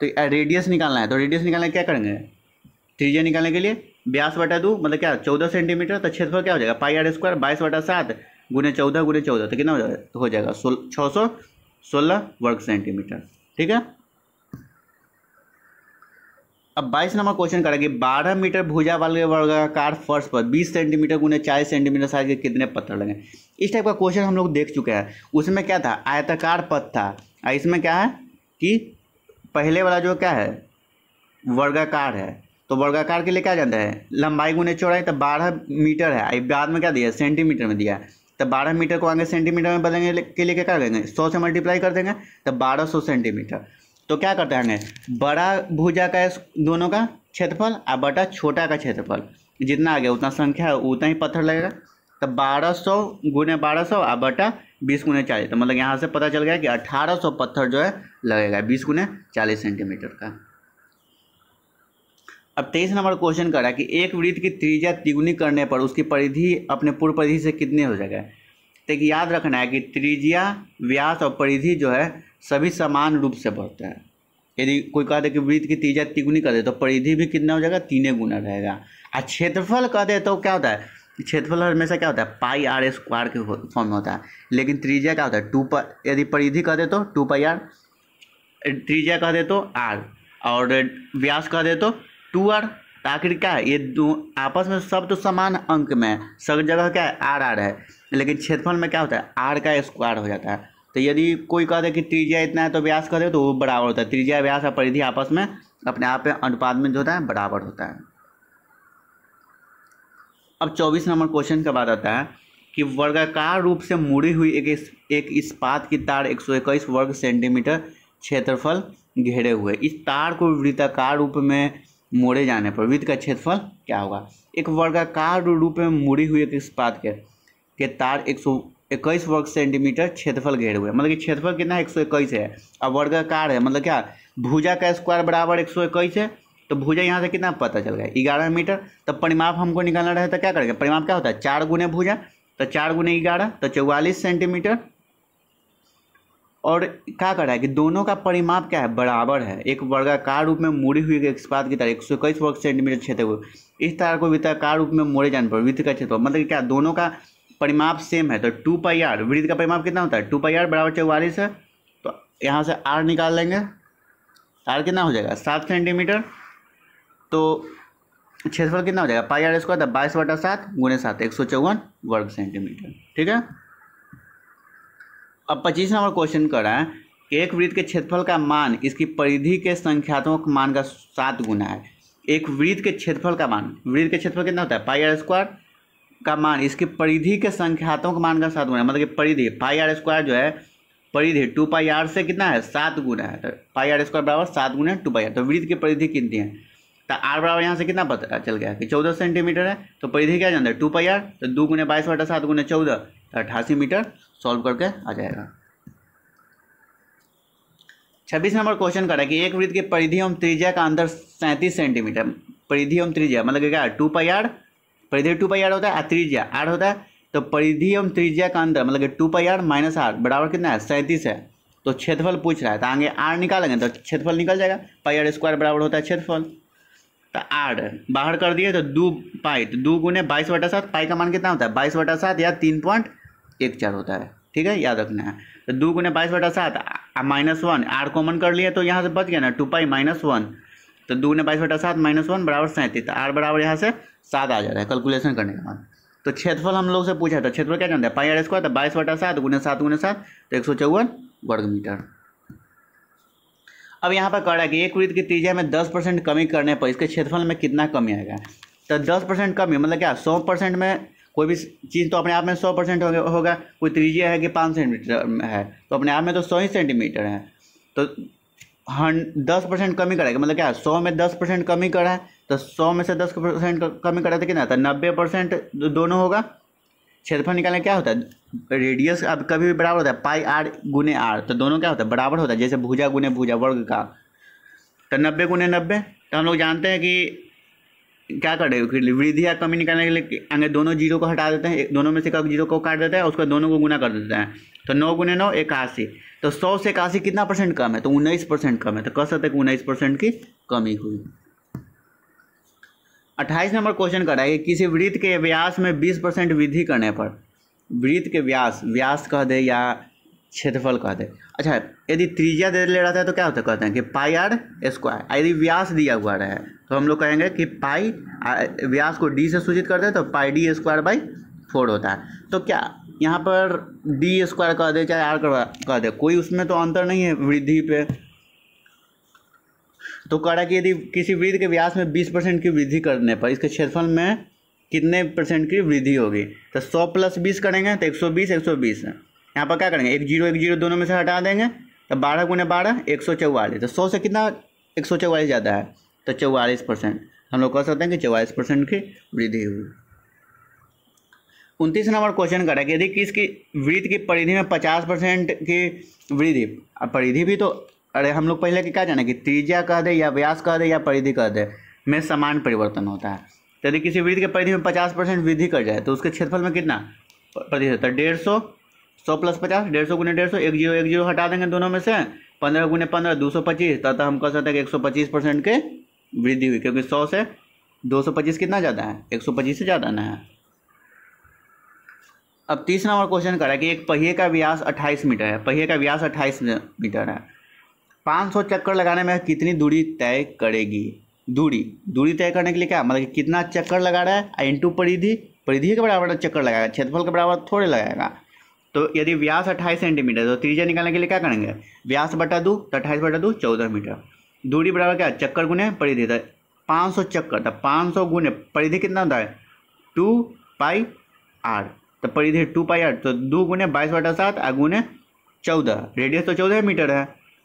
तो रेडियस निकालना है तो रेडियस निकालना क्या करेंगे त्रिज्या निकालने के लिए व्यास बटा दो मतलब क्या चौदह सेंटीमीटर तो क्षेत्रफल क्या हो जाएगा पाई आर स्क्वायर बाईस बटा सात गुने चौदह गुने चौदह तो कितना हो जाएगा हो जाएगा सोलह छः सौ सोलह वर्ग सेंटीमीटर ठीक है अब 22 नंबर क्वेश्चन करेंगे 12 मीटर भुजा वाले वर्गाकार फर्श पर 20 सेंटीमीटर गुने 40 सेंटीमीटर साइज के कितने पत्थर लगे इस टाइप का क्वेश्चन हम लोग देख चुके हैं उसमें क्या था आयताकार पथ था इसमें क्या है कि पहले वाला जो क्या है वर्गाकार है तो वर्गाकार के लिए क्या जानता है लंबाई गुने चौड़ाई तो बारह मीटर है बाद में क्या दिया सेंटीमीटर में दिया तो बारह मीटर को आगे सेंटीमीटर में बदलेंगे के लिए क्या करेंगे सौ से मल्टीप्लाई कर देंगे तो बारह सौ सेंटीमीटर तो क्या करते हैं बड़ा भुजा का दोनों का क्षेत्रफल और बटा छोटा का क्षेत्रफल जितना आ गया उतना संख्या है उतना ही पत्थर लगेगा तो बारह सौ गुने बारह सौ और बटा बीस गुने चालीस तो मतलब यहाँ से पता चल गया कि अठारह सौ पत्थर जो है लगेगा बीस गुने चालीस सेंटीमीटर का अब तेईस नंबर क्वेश्चन कर रहा है कि एक वृत्त की त्रिज्या तिगुनी करने पर उसकी परिधि अपने पूर्व परिधि से कितने हो जाएगा तो याद रखना है कि त्रिज्या व्यास और परिधि जो है सभी समान रूप से बढ़ते हैं यदि कोई कह दे कि वृत्त की तीजा तिगुनी कर दे तो परिधि भी कितना हो जाएगा तीने गुना रहेगा और क्षेत्रफल कह दे तो क्या होता है क्षेत्रफल हमेशा क्या होता है पाई आर स्क्वायर के फॉर्म में होता है लेकिन त्रिज्या क्या होता है टू पर यदि परिधि कह दे तो टू पाई आर त्रिज्या कह दे तो आर और व्यास कह दे तो टू आर तो आखिर क्या है ये दो आपस में सब तो समान अंक में सब जगह क्या है आर आर है लेकिन क्षेत्रफल में क्या होता है आर का स्क्वायर हो जाता है तो यदि कोई कह दे कि त्रिज्या इतना है तो व्यास दे तो वो बराबर होता है त्रिज्या व्यास और परिधि आपस में अपने आप में अनुपात में जो होता है बराबर होता है अब चौबीस नंबर क्वेश्चन के बाद आता है कि वर्गाकार रूप से मुड़ी हुई एक इस, एक इस्पात की तार एक सौ इक्कीस वर्ग सेंटीमीटर क्षेत्रफल घेरे हुए इस तार को वृत्ताकार रूप में मोड़े जाने पर वृत्त का क्षेत्रफल क्या होगा एक वर्गाकार रूप में मुड़ी हुई एक इस्पात के, के तार एक सौ इक्कीस वर्ग सेंटीमीटर क्षेत्रफल घेरे हुए मतलब कि क्षेत्रफल कितना है एक सौ इक्कीस है अब वर्गाकार है मतलब क्या भुजा का स्क्वायर बराबर एक सौ इक्कीस है तो भुजा यहाँ से कितना पता चल गया ग्यारह मीटर तो परिमाप हमको निकालना रहे तो क्या करेंगे परिमाप क्या होता है चार गुने भुजा तो चार गुने ग्यारह तो चौवालीस सेंटीमीटर और क्या कर रहा है कि दोनों का परिमाप क्या है बराबर है एक वर्गाकार रूप में मुड़ी हुई एक स्पात की तरह एक सौ इक्कीस वर्ग सेंटीमीटर क्षेत्र इस तार को वृत्ताकार रूप में मोड़े जाने पर वित्त का क्षेत्र मतलब क्या दोनों का परिमाप सेम है तो टू पाई आर वृद्ध का परिमाप कितना होता है टू पाई आर बराबर चौवालीस है तो यहाँ से आर निकाल लेंगे आर कितना हो जाएगा सात सेंटीमीटर तो क्षेत्रफल कितना हो जाएगा पाई आर स्क्वायर बाईस बटा सात गुणे सात एक सौ चौवन वर्ग सेंटीमीटर ठीक है अब पच्चीस नंबर क्वेश्चन कर रहे हैं एक वृत्त के क्षेत्रफल का मान इसकी परिधि के संख्यात्मक मान का सात गुना है एक वृत्त के क्षेत्रफल का मान वृत्त के क्षेत्रफल कितना होता है पाई आर स्क्वायर का मान इसके परिधि के संख्यात्मक मान का सात गुना है मतलब कि परिधि पाई आर स्क्वायर जो है परिधि टू पाई आर से कितना है सात गुना है तो पाई आर स्क्वायर बराबर सात गुना टू पाई आर तो वृद्ध की परिधि कितनी है तो आर बराबर यहाँ से कितना पता चल गया कि चौदह सेंटीमीटर है तो परिधि क्या जानते हैं टू पाई आर तो दो गुने बाईस बटा सात गुने चौदह तो अट्ठासी मीटर सॉल्व करके आ जाएगा छब्बीस नंबर क्वेश्चन करा कि एक वृद्ध की परिधि एवं त्रिज्या का अंदर सैंतीस सेंटीमीटर परिधि एवं त्रिज्या मतलब क्या टू पाई आर परिधि टू पाई आर होता है त्रिज्या आर होता है तो परिधि एवं त्रिज्या का अंतर मतलब two pi R minus R बराबर कितना है सैंतीस है तो क्षेत्रफल पूछ रहा है तो आगे आर निकालेंगे तो क्षेत्रफल निकल जाएगा पाई आर स्क्वायर बराबर होता है क्षेत्रफल तो आर बाहर कर दिए तो दो पाई तो दो गुने बाईस वटा सात पाई का मान कितना होता है बाईस वटा सात या तीन पॉइंट एक चार होता है ठीक है याद रखना है तो दो गुने बाईस वटा सात माइनस वन आर कॉमन कर लिए तो यहाँ से बच गया ना टू पाई माइनस वन तो दो ने बाईस बटा सात माइनस वन बराबर सैंतीस तो आर बराबर यहाँ से सात आ जा रहा है कैलकुलेशन करने के बाद तो क्षेत्रफल हम लोग से पूछा था तो क्षेत्रफल क्या जानते हैं पाई आर स्क्वायर तो बाईस बटा सात गुने सात गुने सात तो एक सौ चौवन वर्ग मीटर अब यहाँ पर कह रहा है कि एक वृत्त की त्रिज्या में दस परसेंट कमी करने पर इसके क्षेत्रफल में कितना कमी आएगा तो दस परसेंट कमी मतलब क्या सौ परसेंट में कोई भी चीज़ तो अपने आप में सौ परसेंट होगा कोई त्रिज्या है कि पाँच सेंटीमीटर है तो अपने आप में तो सौ ही सेंटीमीटर है तो हंड दस परसेंट कमी कराएगा मतलब क्या सौ में दस परसेंट कमी करा है तो सौ में से दस परसेंट कमी करा तो कितना है नब्बे परसेंट दोनों होगा क्षेत्रफल निकालने क्या होता है रेडियस अब कभी भी बराबर होता है पाई आर गुने आर तो दोनों क्या होता है बराबर होता है जैसे भुजा गुने भुजा वर्ग का तो नब्बे गुने नब्बे तो हम लोग जानते हैं कि क्या कर रहे हो फिर वृद्धि या कमी निकालने के लिए आगे दोनों जीरो को हटा देते हैं दोनों में से जीरो को काट देते हैं उसका दोनों को गुना कर देते हैं तो नौ गुने नौ इक्यासी तो सौ से इक्यासी कितना परसेंट कम है तो उन्नीस परसेंट कम है तो कह सकते हैं उन्नीस परसेंट की कमी हुई अट्ठाईस नंबर क्वेश्चन रहा है कि किसी वृत्त के व्यास में बीस परसेंट वृद्धि करने पर वृत्त के व्यास व्यास कह दे या क्षेत्रफल कह दे अच्छा यदि त्रिज्या दे ले रहता है तो क्या होता है कहते हैं कि पाई आर स्क्वायर यदि व्यास दिया हुआ रहे तो हम लोग कहेंगे कि पाई व्यास को डी से सूचित करते हैं तो pi D square by four होता है तो क्या यहाँ पर डी स्क्वायर कह दे चाहे आर कह दे कोई उसमें तो अंतर नहीं है वृद्धि पे तो कह रहा कि यदि किसी वृद्ध के व्यास में बीस परसेंट की वृद्धि करने पर इसके क्षेत्रफल में कितने परसेंट की वृद्धि होगी तो सौ प्लस बीस करेंगे तो एक सौ बीस एक सौ बीस यहाँ पर क्या करेंगे एक जीरो एक जीरो दोनों में से हटा देंगे तो बारह गुने बारह एक सौ चौवालीस तो सौ से कितना एक सौ चौवालीस ज़्यादा है तो चौवालीस परसेंट हम लोग कह सकते हैं कि चौवालीस परसेंट की वृद्धि हुई उनतीस नंबर क्वेश्चन करें कि यदि किसकी वृत्त की परिधि में पचास परसेंट की वृद्धि अब परिधि भी तो अरे हम लोग पहले की क्या जाने कि त्रिज्या कह दे या व्यास कह दे या परिधि कह दे में समान परिवर्तन होता है तो यदि किसी वृद्धि के परिधि में पचास परसेंट वृद्धि कर जाए तो उसके क्षेत्रफल में कितना प्रतिशत है डेढ़ सौ सौ प्लस पचास डेढ़ सौ गुने डेढ़ सौ एक जीरो एक जीरो हटा देंगे दोनों में से पंद्रह गुने पंद्रह दो सौ पच्चीस तथा तो हम कह सकते हैं कि एक सौ पच्चीस परसेंट के वृद्धि हुई क्योंकि सौ से दो सौ पच्चीस कितना ज़्यादा है एक सौ पच्चीस से ज़्यादा ना है अब तीसरा नंबर क्वेश्चन करा कि एक पहिए का व्यास अट्ठाईस मीटर है पहिए का व्यास अट्ठाईस मीटर है पाँच सौ चक्कर लगाने में कितनी दूरी तय करेगी दूरी दूरी तय करने के लिए क्या मतलब कि कितना चक्कर लगा रहा है इंटू परिधि परिधि के बराबर चक्कर लगाएगा क्षेत्रफल के बराबर थोड़े लगाएगा तो यदि व्यास अट्ठाईस सेंटीमीटर तो त्रिज्या निकालने के लिए क्या करेंगे व्यास बटा दो तो अट्ठाईस बटा दो चौदह मीटर दूरी बराबर क्या चक्कर गुने परिधि था पाँच सौ चक्कर था तो पाँच सौ गुने परिधि कितना होता है टू पाई आर तो परिधि टू पाई आर तो दो गुने बाईस बटा सात और गुने चौदह रेडियस तो चौदह मीटर है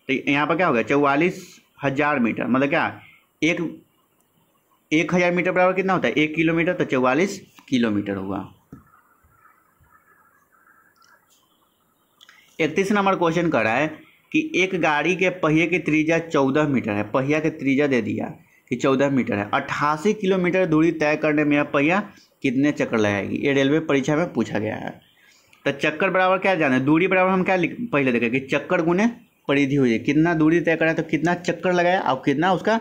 तो यहाँ पर क्या हो गया चौवालीस हज़ार मीटर मतलब क्या एक एक हज़ार मीटर बराबर कितना होता है एक किलोमीटर तो चौवालीस किलोमीटर हुआ इकतीस नंबर क्वेश्चन कर रहा है कि एक गाड़ी के पहिए की त्रिज्या चौदह मीटर है पहिया के त्रिज्या दे दिया कि चौदह मीटर है अट्ठासी किलोमीटर दूरी तय करने में यह पहिया कितने चक्कर लगाएगी ये रेलवे परीक्षा में पूछा गया है तो चक्कर बराबर क्या जाने दूरी बराबर हम क्या पहले देखें कि चक्कर गुने परिधि हुई है कितना दूरी तय करें तो कितना चक्कर लगाया और कितना उसका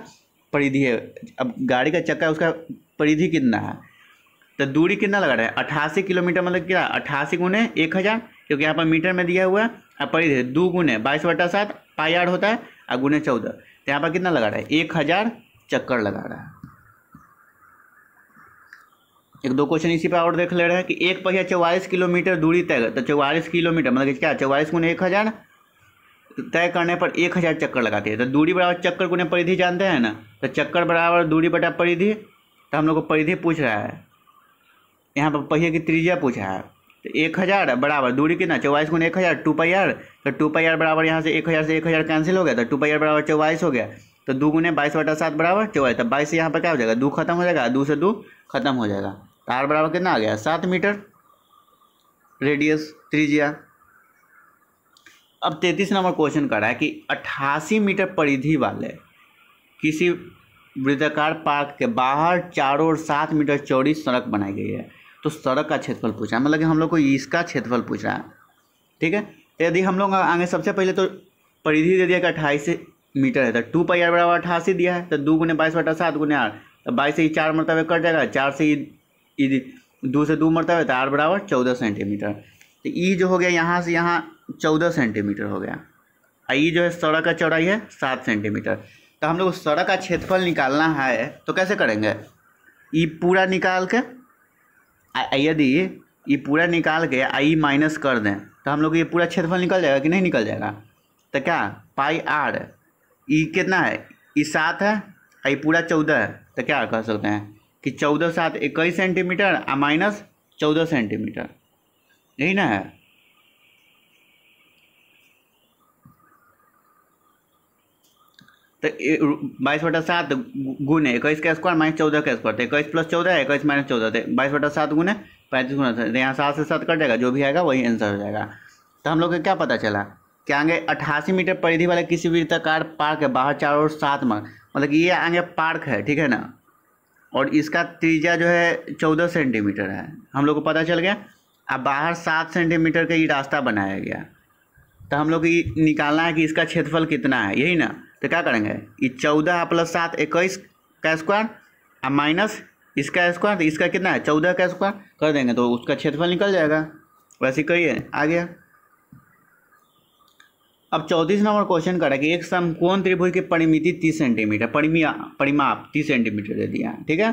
परिधि है अब गाड़ी का चक्कर उसका परिधि कितना है तो दूरी कितना लगा रहा है अट्ठासी किलोमीटर मतलब क्या अट्ठासी गुने एक हज़ार क्योंकि यहाँ पर मीटर में दिया हुआ है हाँ, परिधि थी दो गुने बाईस बटा सात पाई आठ होता है और गुने चौदह तो यहाँ पर कितना लगा रहा है एक हज़ार चक्कर लगा रहा है एक दो क्वेश्चन इसी पर और देख ले रहे हैं कि एक पहिया चौवालीस किलोमीटर दूरी तय तो चौवालीस किलोमीटर मतलब क्या चौवालीस गुने एक हज़ार तय करने पर एक हज़ार चक्कर लगाती है तो दूरी बराबर चक्कर गुने परिधि जानते हैं ना तो चक्कर बराबर दूरी बटा परिधि तो हम लोग को परिधि पूछ रहा है यहाँ पर पहिए की त्रिज्या पूछा है तो एक हज़ार बराबर दूरी कितना चौबाईस गुना एक हज़ार टू पाई आर तो टू पाई आर बराबर यहाँ से एक हज़ार से एक हज़ार कैंसिल हो गया तो टू पाई आर बराबर चौबाईस हो गया तो दो गुने बाईस बटा सात बराबर चौबाईस तो बाईस यहाँ पर क्या हो जाएगा दो खत्म हो जाएगा दो से दो खत्म हो जाएगा तो आर बराबर कितना आ गया सात मीटर रेडियस त्रिज्या अब तैंतीस नंबर क्वेश्चन कर रहा है कि अट्ठासी मीटर परिधि वाले किसी वृद्धाकार पार्क के बाहर चारों ओर सात मीटर चौड़ी सड़क बनाई गई है तो सड़क का क्षेत्रफल पूछ रहा है मतलब कि हम लोग को इसका क्षेत्रफल पूछ रहा है ठीक है तो यदि हम लोग आगे सबसे पहले तो परिधि दे दिया कि अट्ठाईस मीटर है तो टू पाई आर बराबर अठासी दिया है तो दो गुने बाईस बटा सात गुने आर तो बाईस से ये चार मरतबे कट जाएगा चार से दो से दो मरतबे तो आर बराबर चौदह सेंटीमीटर तो ई जो हो गया यहाँ से यहाँ चौदह सेंटीमीटर हो गया और ई जो है सड़क का चौड़ाई है सात सेंटीमीटर तो हम लोग सड़क का क्षेत्रफल निकालना है तो कैसे करेंगे ई पूरा निकाल के यदि ये पूरा निकाल के आई माइनस कर दें तो हम लोग ये पूरा क्षेत्रफल निकल जाएगा कि नहीं निकल जाएगा तो क्या पाई आर ई कितना है ई e सात है आई पूरा चौदह है तो क्या कह सकते हैं कि चौदह सात इक्कीस सेंटीमीटर और माइनस चौदह सेंटीमीटर यही ना है तो बाईस बटा सात गुने इक्कीस का स्क्वायर माइनस चौदह का स्क्वायर तो इक्कीस प्लस चौदह है इक्कीस माइनस चौदह थे तो बाईस बटा सात गुने पैंतीस गुना तो यहाँ सात से सात कट जाएगा जो भी आएगा वही आंसर हो जाएगा तो हम लोग को क्या पता चला कि आगे अट्ठासी मीटर परिधि वाले किसी वृत्ताकार पार्क है बाहर चारों और सात मार्ग मतलब कि ये आगे पार्क है ठीक है ना और इसका त्रिज्या जो है चौदह सेंटीमीटर है हम लोग को पता चल गया अब बाहर सात सेंटीमीटर का ये रास्ता बनाया गया तो हम लोग को निकालना है कि इसका क्षेत्रफल कितना है यही ना तो क्या करेंगे ये चौदह प्लस सात इक्कीस का स्क्वायर और माइनस इसका स्क्वायर तो इसका कितना है चौदह का स्क्वायर कर देंगे तो उसका क्षेत्रफल निकल जाएगा वैसे करिए आ गया अब चौंतीस नंबर क्वेश्चन है कि एक समकोण त्रिभुज की परिमिति तीस सेंटीमीटर परिमिया परिमाप तीस सेंटीमीटर दे दिया ठीक है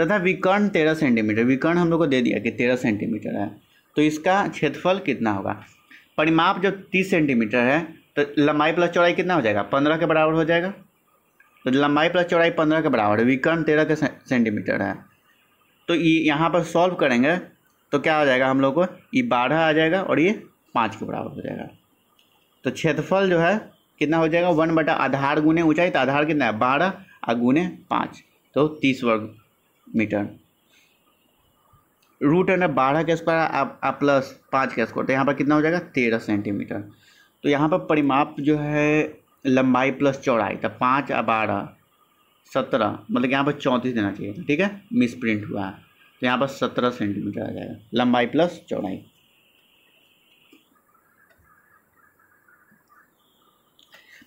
तथा विकर्ण तेरह सेंटीमीटर विकर्ण हम लोग को दे दिया कि तेरह सेंटीमीटर है तो इसका क्षेत्रफल कितना होगा परिमाप जो तीस सेंटीमीटर है तो लंबाई प्लस चौड़ाई कितना हो जाएगा पंद्रह के बराबर हो जाएगा तो लंबाई प्लस चौड़ाई पंद्रह के बराबर है विकर्ण तेरह के सेंटीमीटर है तो ये यहाँ पर सॉल्व करेंगे तो क्या हो जाएगा हम लोग को ये बारह आ जाएगा और ये पाँच के बराबर हो जाएगा तो क्षेत्रफल जो है कितना हो जाएगा वन बटा आधार गुने ऊँचाई तो आधार कितना है बारह और गुने पाँच तो तीस वर्ग मीटर रूट अंडर बारह के स्क्वायर प्लस पाँच का स्क्वायर तो यहाँ पर कितना हो जाएगा तेरह सेंटीमीटर तो यहाँ पर परिमाप जो है लंबाई प्लस चौड़ाई तो पाँच बारह सत्रह मतलब यहाँ पर चौंतीस देना चाहिए था ठीक है मिस प्रिंट हुआ है तो यहाँ पर सत्रह सेंटीमीटर आ जाएगा लंबाई प्लस चौड़ाई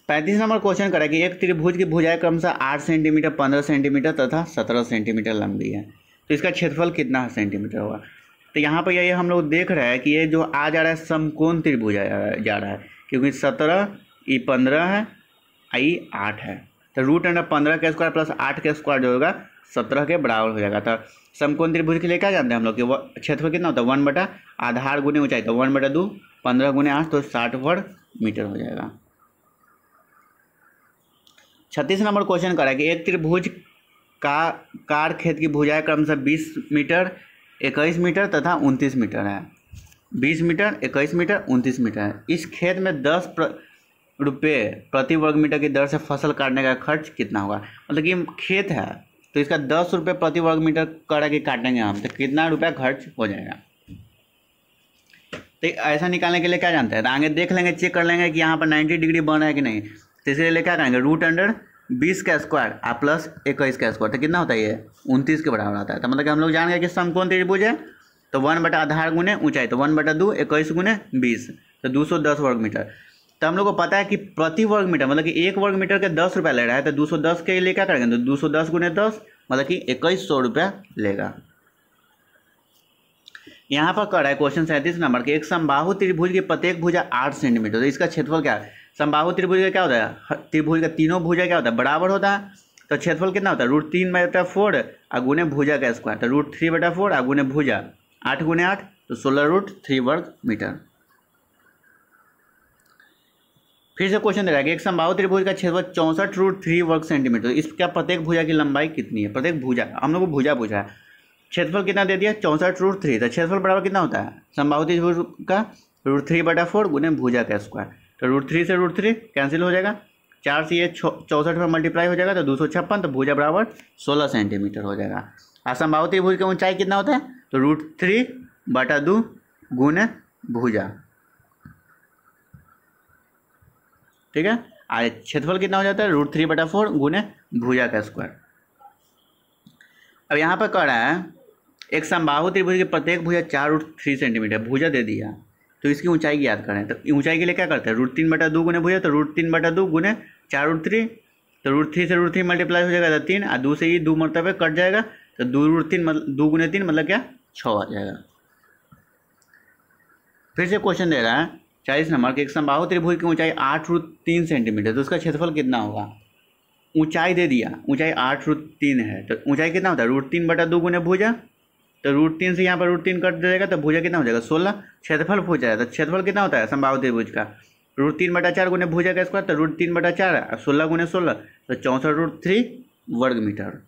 पैंतीस नंबर क्वेश्चन करा कि एक त्रिभुज की भुजाएं क्रमशः आठ सेंटीमीटर पंद्रह सेंटीमीटर तथा सत्रह सेंटीमीटर लंबी है तो इसका क्षेत्रफल कितना सेंटीमीटर होगा तो यहाँ पर यही हम लोग देख रहे हैं कि ये जो आ जा रहा है समकोण त्रिभुज जा रहा है क्योंकि सत्रह ई पंद्रह है आई आठ है तो रूट अंडर पंद्रह के स्क्वायर प्लस आठ के स्क्वायर जो होगा सत्रह के बराबर हो जाएगा तो समकोण त्रिभुज के लिए क्या जानते हैं हम लोग कि क्षेत्रफल कितना होता है वन बटा आधार गुने ऊंचाई तो वन बटा दो पंद्रह गुने आठ तो साठ वर्ग मीटर हो जाएगा छत्तीस नंबर क्वेश्चन करा कि एक त्रिभुज का कार खेत की भुजाएं क्रमशः बीस मीटर इक्कीस मीटर तथा उनतीस मीटर है बीस मीटर इक्कीस मीटर उनतीस मीटर इस खेत में दस प्र... रुपये प्रति वर्ग मीटर की दर से फसल काटने का खर्च कितना होगा मतलब कि खेत है तो इसका दस रुपये प्रति वर्ग मीटर करके के काटेंगे हम तो कितना रुपया खर्च हो जाएगा तो ऐसा निकालने के लिए क्या जानते हैं तो आगे देख लेंगे चेक कर लेंगे कि यहाँ पर नाइन्टी डिग्री बन रहा है कि नहीं तो इसलिए क्या करेंगे रूट अंडर बीस का स्क्वायर और प्लस इक्कीस का स्क्वायर तो कितना होता है ये उनतीस के बराबर आता है तो मतलब कि हम लोग जान गए कि समकोण त्रिभुज है तो वन बटा आधार गुने ऊंचाई तो वन बटा दो इक्कीस गुने बीस तो दो सौ दस वर्ग मीटर तो हम लोग को पता है कि प्रति वर्ग मीटर मतलब कि एक वर्ग मीटर के दस रुपया ले रहा है तो दो सौ दस के लिए क्या करेंगे तो दो सौ दस गुने दस मतलब कि इक्कीस सौ रुपया लेगा यहाँ पर कर रहा है क्वेश्चन सैंतीस नंबर के एक संबाहु त्रिभुज की प्रत्येक भुजा आठ सेंटीमीटर तो इसका क्षेत्रफल क्या है संबाहु त्रिभुज का क्या होता है त्रिभुज का तीनों भुजा क्या होता है बराबर होता है तो क्षेत्रफल कितना होता है रूट तीन बटा फोर और गुने भुजा का स्क्वायर तो रूट थ्री बटा फोर और गुने भुजा आठ गुने आठ तो सोलह रूट थ्री वर्ग मीटर फिर से क्वेश्चन दे रहा है कि एक संभाव त्रिभुज का क्षेत्रफल चौंसठ रूट थ्री वर्ग सेंटीमीटर इसका प्रत्येक भुजा की लंबाई कितनी है प्रत्येक भुजा हम लोग को भुजा पूछा है क्षेत्रफल कितना दे दिया चौंसठ रूट थ्री तो क्षेत्रफल बराबर कितना होता है संभाव त्रिभुज का रूट थ्री बटा फोर गुने भुजा का स्क्वायर तो रूट थ्री से रूट थ्री कैंसिल हो जाएगा चार से ये चौंसठ में मल्टीप्लाई हो जाएगा तो दो सौ छप्पन तो भुजा बराबर सोलह सेंटीमीटर हो जाएगा और संभाव त्रिभुज की ऊंचाई कितना होता है तो रूट थ्री बटा दो गुने भुजा ठीक है और क्षेत्रफल कितना हो जाता है रूट थ्री बटा फोर गुण भुजा का स्क्वायर अब यहाँ पर कह रहा है एक संभाव त्रिभुज के प्रत्येक भुजा चार रूट थ्री सेंटीमीटर भुजा दे दिया तो इसकी ऊंचाई की याद करें तो ऊंचाई के लिए क्या करते हैं रूट तीन बटा दो गुने भुजा तो रूट तीन बटा दो गुने चार रूट थ्री तो रूट थ्री से रूट थ्री मल्टीप्लाई हो जाएगा तो तीन और दो से ही दो मरतबे कट जाएगा तो दो रूट तीन मतलब दो गुने तीन मतलब क्या छ आ जाएगा फिर से क्वेश्चन दे रहा है चालीस नंबर के एक संभाव त्रिभुज की ऊंचाई आठ रूट तीन सेंटीमीटर तो उसका क्षेत्रफल कितना होगा ऊंचाई दे दिया ऊंचाई आठ रूट तीन है तो ऊंचाई कितना होता है रूट तीन बटा दो गुने भूजा तो रूट तीन से यहाँ पर रूट तीन कट जाएगा तो भूजा कितना हो जाएगा सोलह क्षेत्रफल हो जाएगा तो क्षेत्रफल कितना होता है संभाव त्रिभुज का रूट तीन बटा चार गुने भूजा का स्क्वायर तो रूट तीन बटा चार सोलह गुने सोलह तो चौंसठ रूट थ्री वर्ग मीटर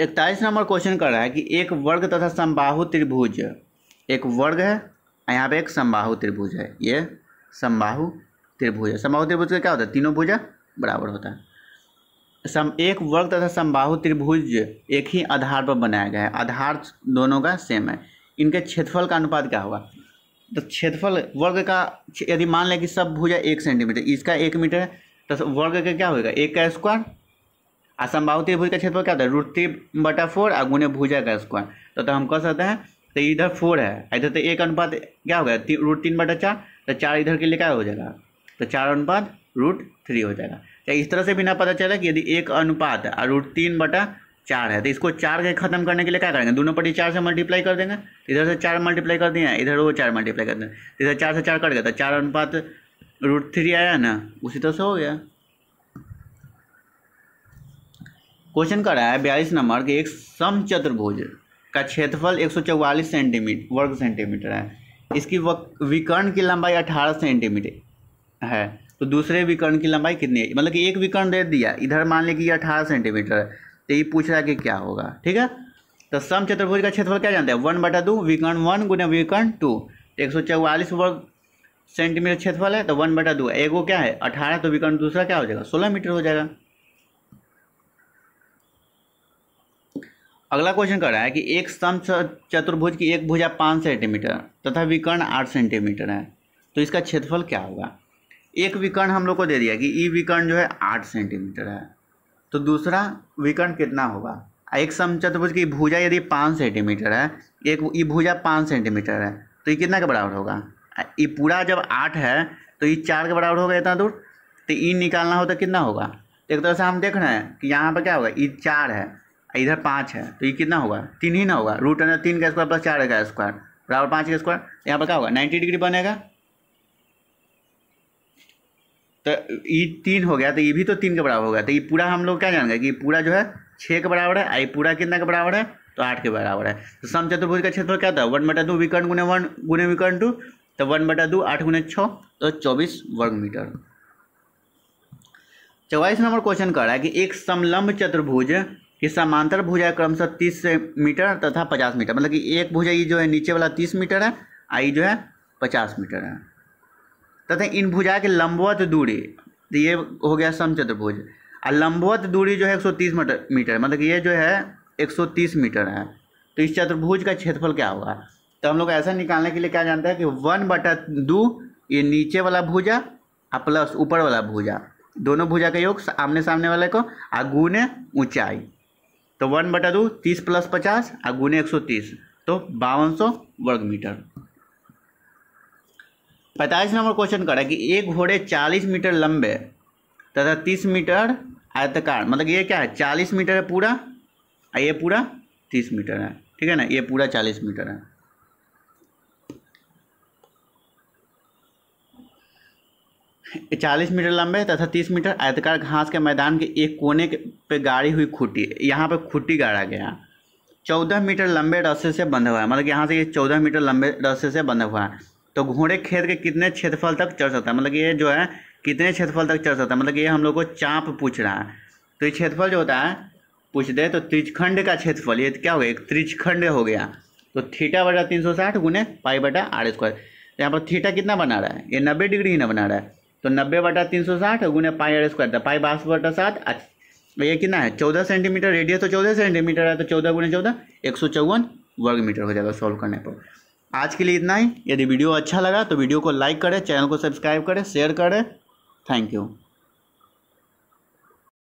इकतालीस नंबर क्वेश्चन कर रहा है कि एक वर्ग तथा संबाहु त्रिभुज एक वर्ग है यहाँ पे एक संबाहु त्रिभुज है ये संबाहु त्रिभुज है संबाहु त्रिभुज का क्या होता है तीनों भुजा बराबर होता है सम एक वर्ग तथा संबाहु त्रिभुज एक ही आधार पर बनाया गया है आधार दोनों का सेम है इनके क्षेत्रफल का अनुपात क्या होगा तो क्षेत्रफल वर्ग का यदि मान लें कि सब भुजा एक सेंटीमीटर इसका एक मीटर है तो वर्ग का क्या होगा एक का स्क्वायर असंभाव त्रिभुज का क्षेत्रफल क्या होता है रूट थ्री बटा फोर और गुने भूजा का स्क्वायर तो, तो हम कह सकते हैं तो इधर फोर है इधर तो एक अनुपात क्या हो गया ती, रूट तीन बटा चार तो चार इधर के लिए क्या हो जाएगा तो चार अनुपात रूट थ्री हो जाएगा तो इस तरह से बिना पता चला कि यदि एक अनुपात और रूट तीन बटा चार है तो इसको चार के खत्म करने के लिए क्या करेंगे दोनों पट्टी चार से मल्टीप्लाई कर देंगे इधर से चार मल्टीप्लाई कर दिए इधर वो चार मल्टीप्लाई कर देंगे इधर चार से चार कट गया तो चार अनुपात रूट थ्री आया ना उसी तरह से हो गया क्वेश्चन कर रहा है बयालीस नंबर के एक समचतुर्भुज का क्षेत्रफल एक सौ चौवालीस सेंटीमीटर वर्ग सेंटीमीटर है इसकी विकर्ण की लंबाई अठारह सेंटीमीटर है तो दूसरे विकर्ण की लंबाई कितनी है मतलब कि एक विकर्ण दे दिया इधर मान लें कि ये अठारह सेंटीमीटर है तो ये पूछ रहा है कि क्या होगा ठीक है तो सम चतुर्भुज का क्षेत्रफल क्या जानते हैं वन बटा दो विकर्ण वन गुना विकर्ण टू तो एक सौ चौवालीस वर्ग सेंटीमीटर क्षेत्रफल है तो वन बटा दो एगो क्या है अठारह तो विकर्ण दूसरा क्या हो जाएगा सोलह मीटर हो जाएगा अगला क्वेश्चन कर रहा है कि एक सम चतुर्भुज की एक भुजा पाँच सेंटीमीटर तथा विकर्ण आठ सेंटीमीटर है तो इसका क्षेत्रफल क्या होगा एक विकर्ण हम लोग को दे दिया कि ई विकर्ण जो है आठ सेंटीमीटर है तो दूसरा विकर्ण कितना होगा एक सम चतुर्भुज की भुजा यदि पाँच सेंटीमीटर है एक ई भुजा पाँच सेंटीमीटर है तो ये कितना के बराबर होगा ये पूरा जब आठ है तो ये चार के बराबर होगा इतना दूर तो ई निकालना हो तो कितना होगा एक तरह से हम देख रहे हैं कि यहाँ पर क्या होगा ई चार है इधर पाँच है तो ये कितना होगा तीन ही ना होगा रूट अंडर तीन का स्क्वायर प्लस चार का स्क्वायर बराबर पाँच का स्क्वायर यहाँ पर क्या होगा नाइन्टी डिग्री बनेगा तो ये तीन हो गया तो ये भी तो तीन के बराबर होगा तो ये पूरा हम लोग क्या जानेंगे कि पूरा जो है छः के बराबर है आई पूरा कितना के बराबर है तो आठ के बराबर है तो सम चतुर्भुज का क्षेत्रफल क्या था वन बटा दो विकर्ण गुने वन गुने विकर्ण टू तो वन बटा दो आठ गुने छः तो चौबीस वर्ग मीटर चौवालीस नंबर क्वेश्चन कर रहा है कि एक समलंब चतुर्भुज कि समांतर भुजा क्रमशः तीस मीटर तथा पचास मीटर मतलब कि एक भुजा ये जो है नीचे वाला तीस मीटर है आई जो है पचास मीटर है तथा इन भुजा की लंबवत दूरी तो ये हो गया समचतुर्भुज और लंबवत दूरी जो है एक सौ तीस मीटर मतलब ये जो है एक सौ तीस मीटर है तो इस चतुर्भुज का क्षेत्रफल क्या होगा तो हम लोग ऐसा निकालने के लिए क्या जानते हैं कि वन बटा दो ये नीचे वाला भुजा और प्लस ऊपर वाला भुजा दोनों भुजा का योग आमने सामने वाले को और गुने ऊंचाई तो वन बटा दो तीस प्लस पचास और गुने एक सौ तीस तो बावन सौ वर्ग मीटर पैंतालीस नंबर क्वेश्चन करा कि एक घोड़े चालीस मीटर लंबे तथा तीस मीटर आयतकार मतलब ये क्या है चालीस मीटर है पूरा और ये पूरा तीस मीटर है ठीक है ना ये पूरा चालीस मीटर है चालीस मीटर लंबे तथा तीस मीटर आयतकार घास के मैदान के एक कोने पे गाड़ी हुई खूटी यहाँ पर खूटी गाड़ा गया चौदह मीटर लंबे रस्से से बंधा हुआ है मतलब यहाँ से ये चौदह मीटर लंबे रस्से से बंधा हुआ है तो घोड़े खेत के कितने क्षेत्रफल तक चढ़ सकता है मतलब ये जो है कितने क्षेत्रफल तक चढ़ सकता है मतलब ये हम लोग को चाँप पूछ रहा है तो ये क्षेत्रफल जो होता है पूछ दे तो त्रिजखंड का क्षेत्रफल ये क्या हो गया एक त्रिजखंड हो गया तो थीटा बटा तीन सौ साठ गुने पाई बटा आर स्क्वायर यहाँ पर थीटा कितना बना रहा है ये नब्बे डिग्री ही ना बना रहा है तो नब्बे बटा तीन सौ साठ गुने पाई आर स्क्वायर था तो पाई बास बटा सात तो ये कितना है चौदह सेंटीमीटर रेडियस तो चौदह सेंटीमीटर है तो चौदह गुने चौदह एक सौ चौवन वर्ग मीटर हो जाएगा सॉल्व करने पर आज के लिए इतना ही यदि वीडियो अच्छा लगा तो वीडियो को लाइक करें चैनल को सब्सक्राइब करें शेयर करें थैंक यू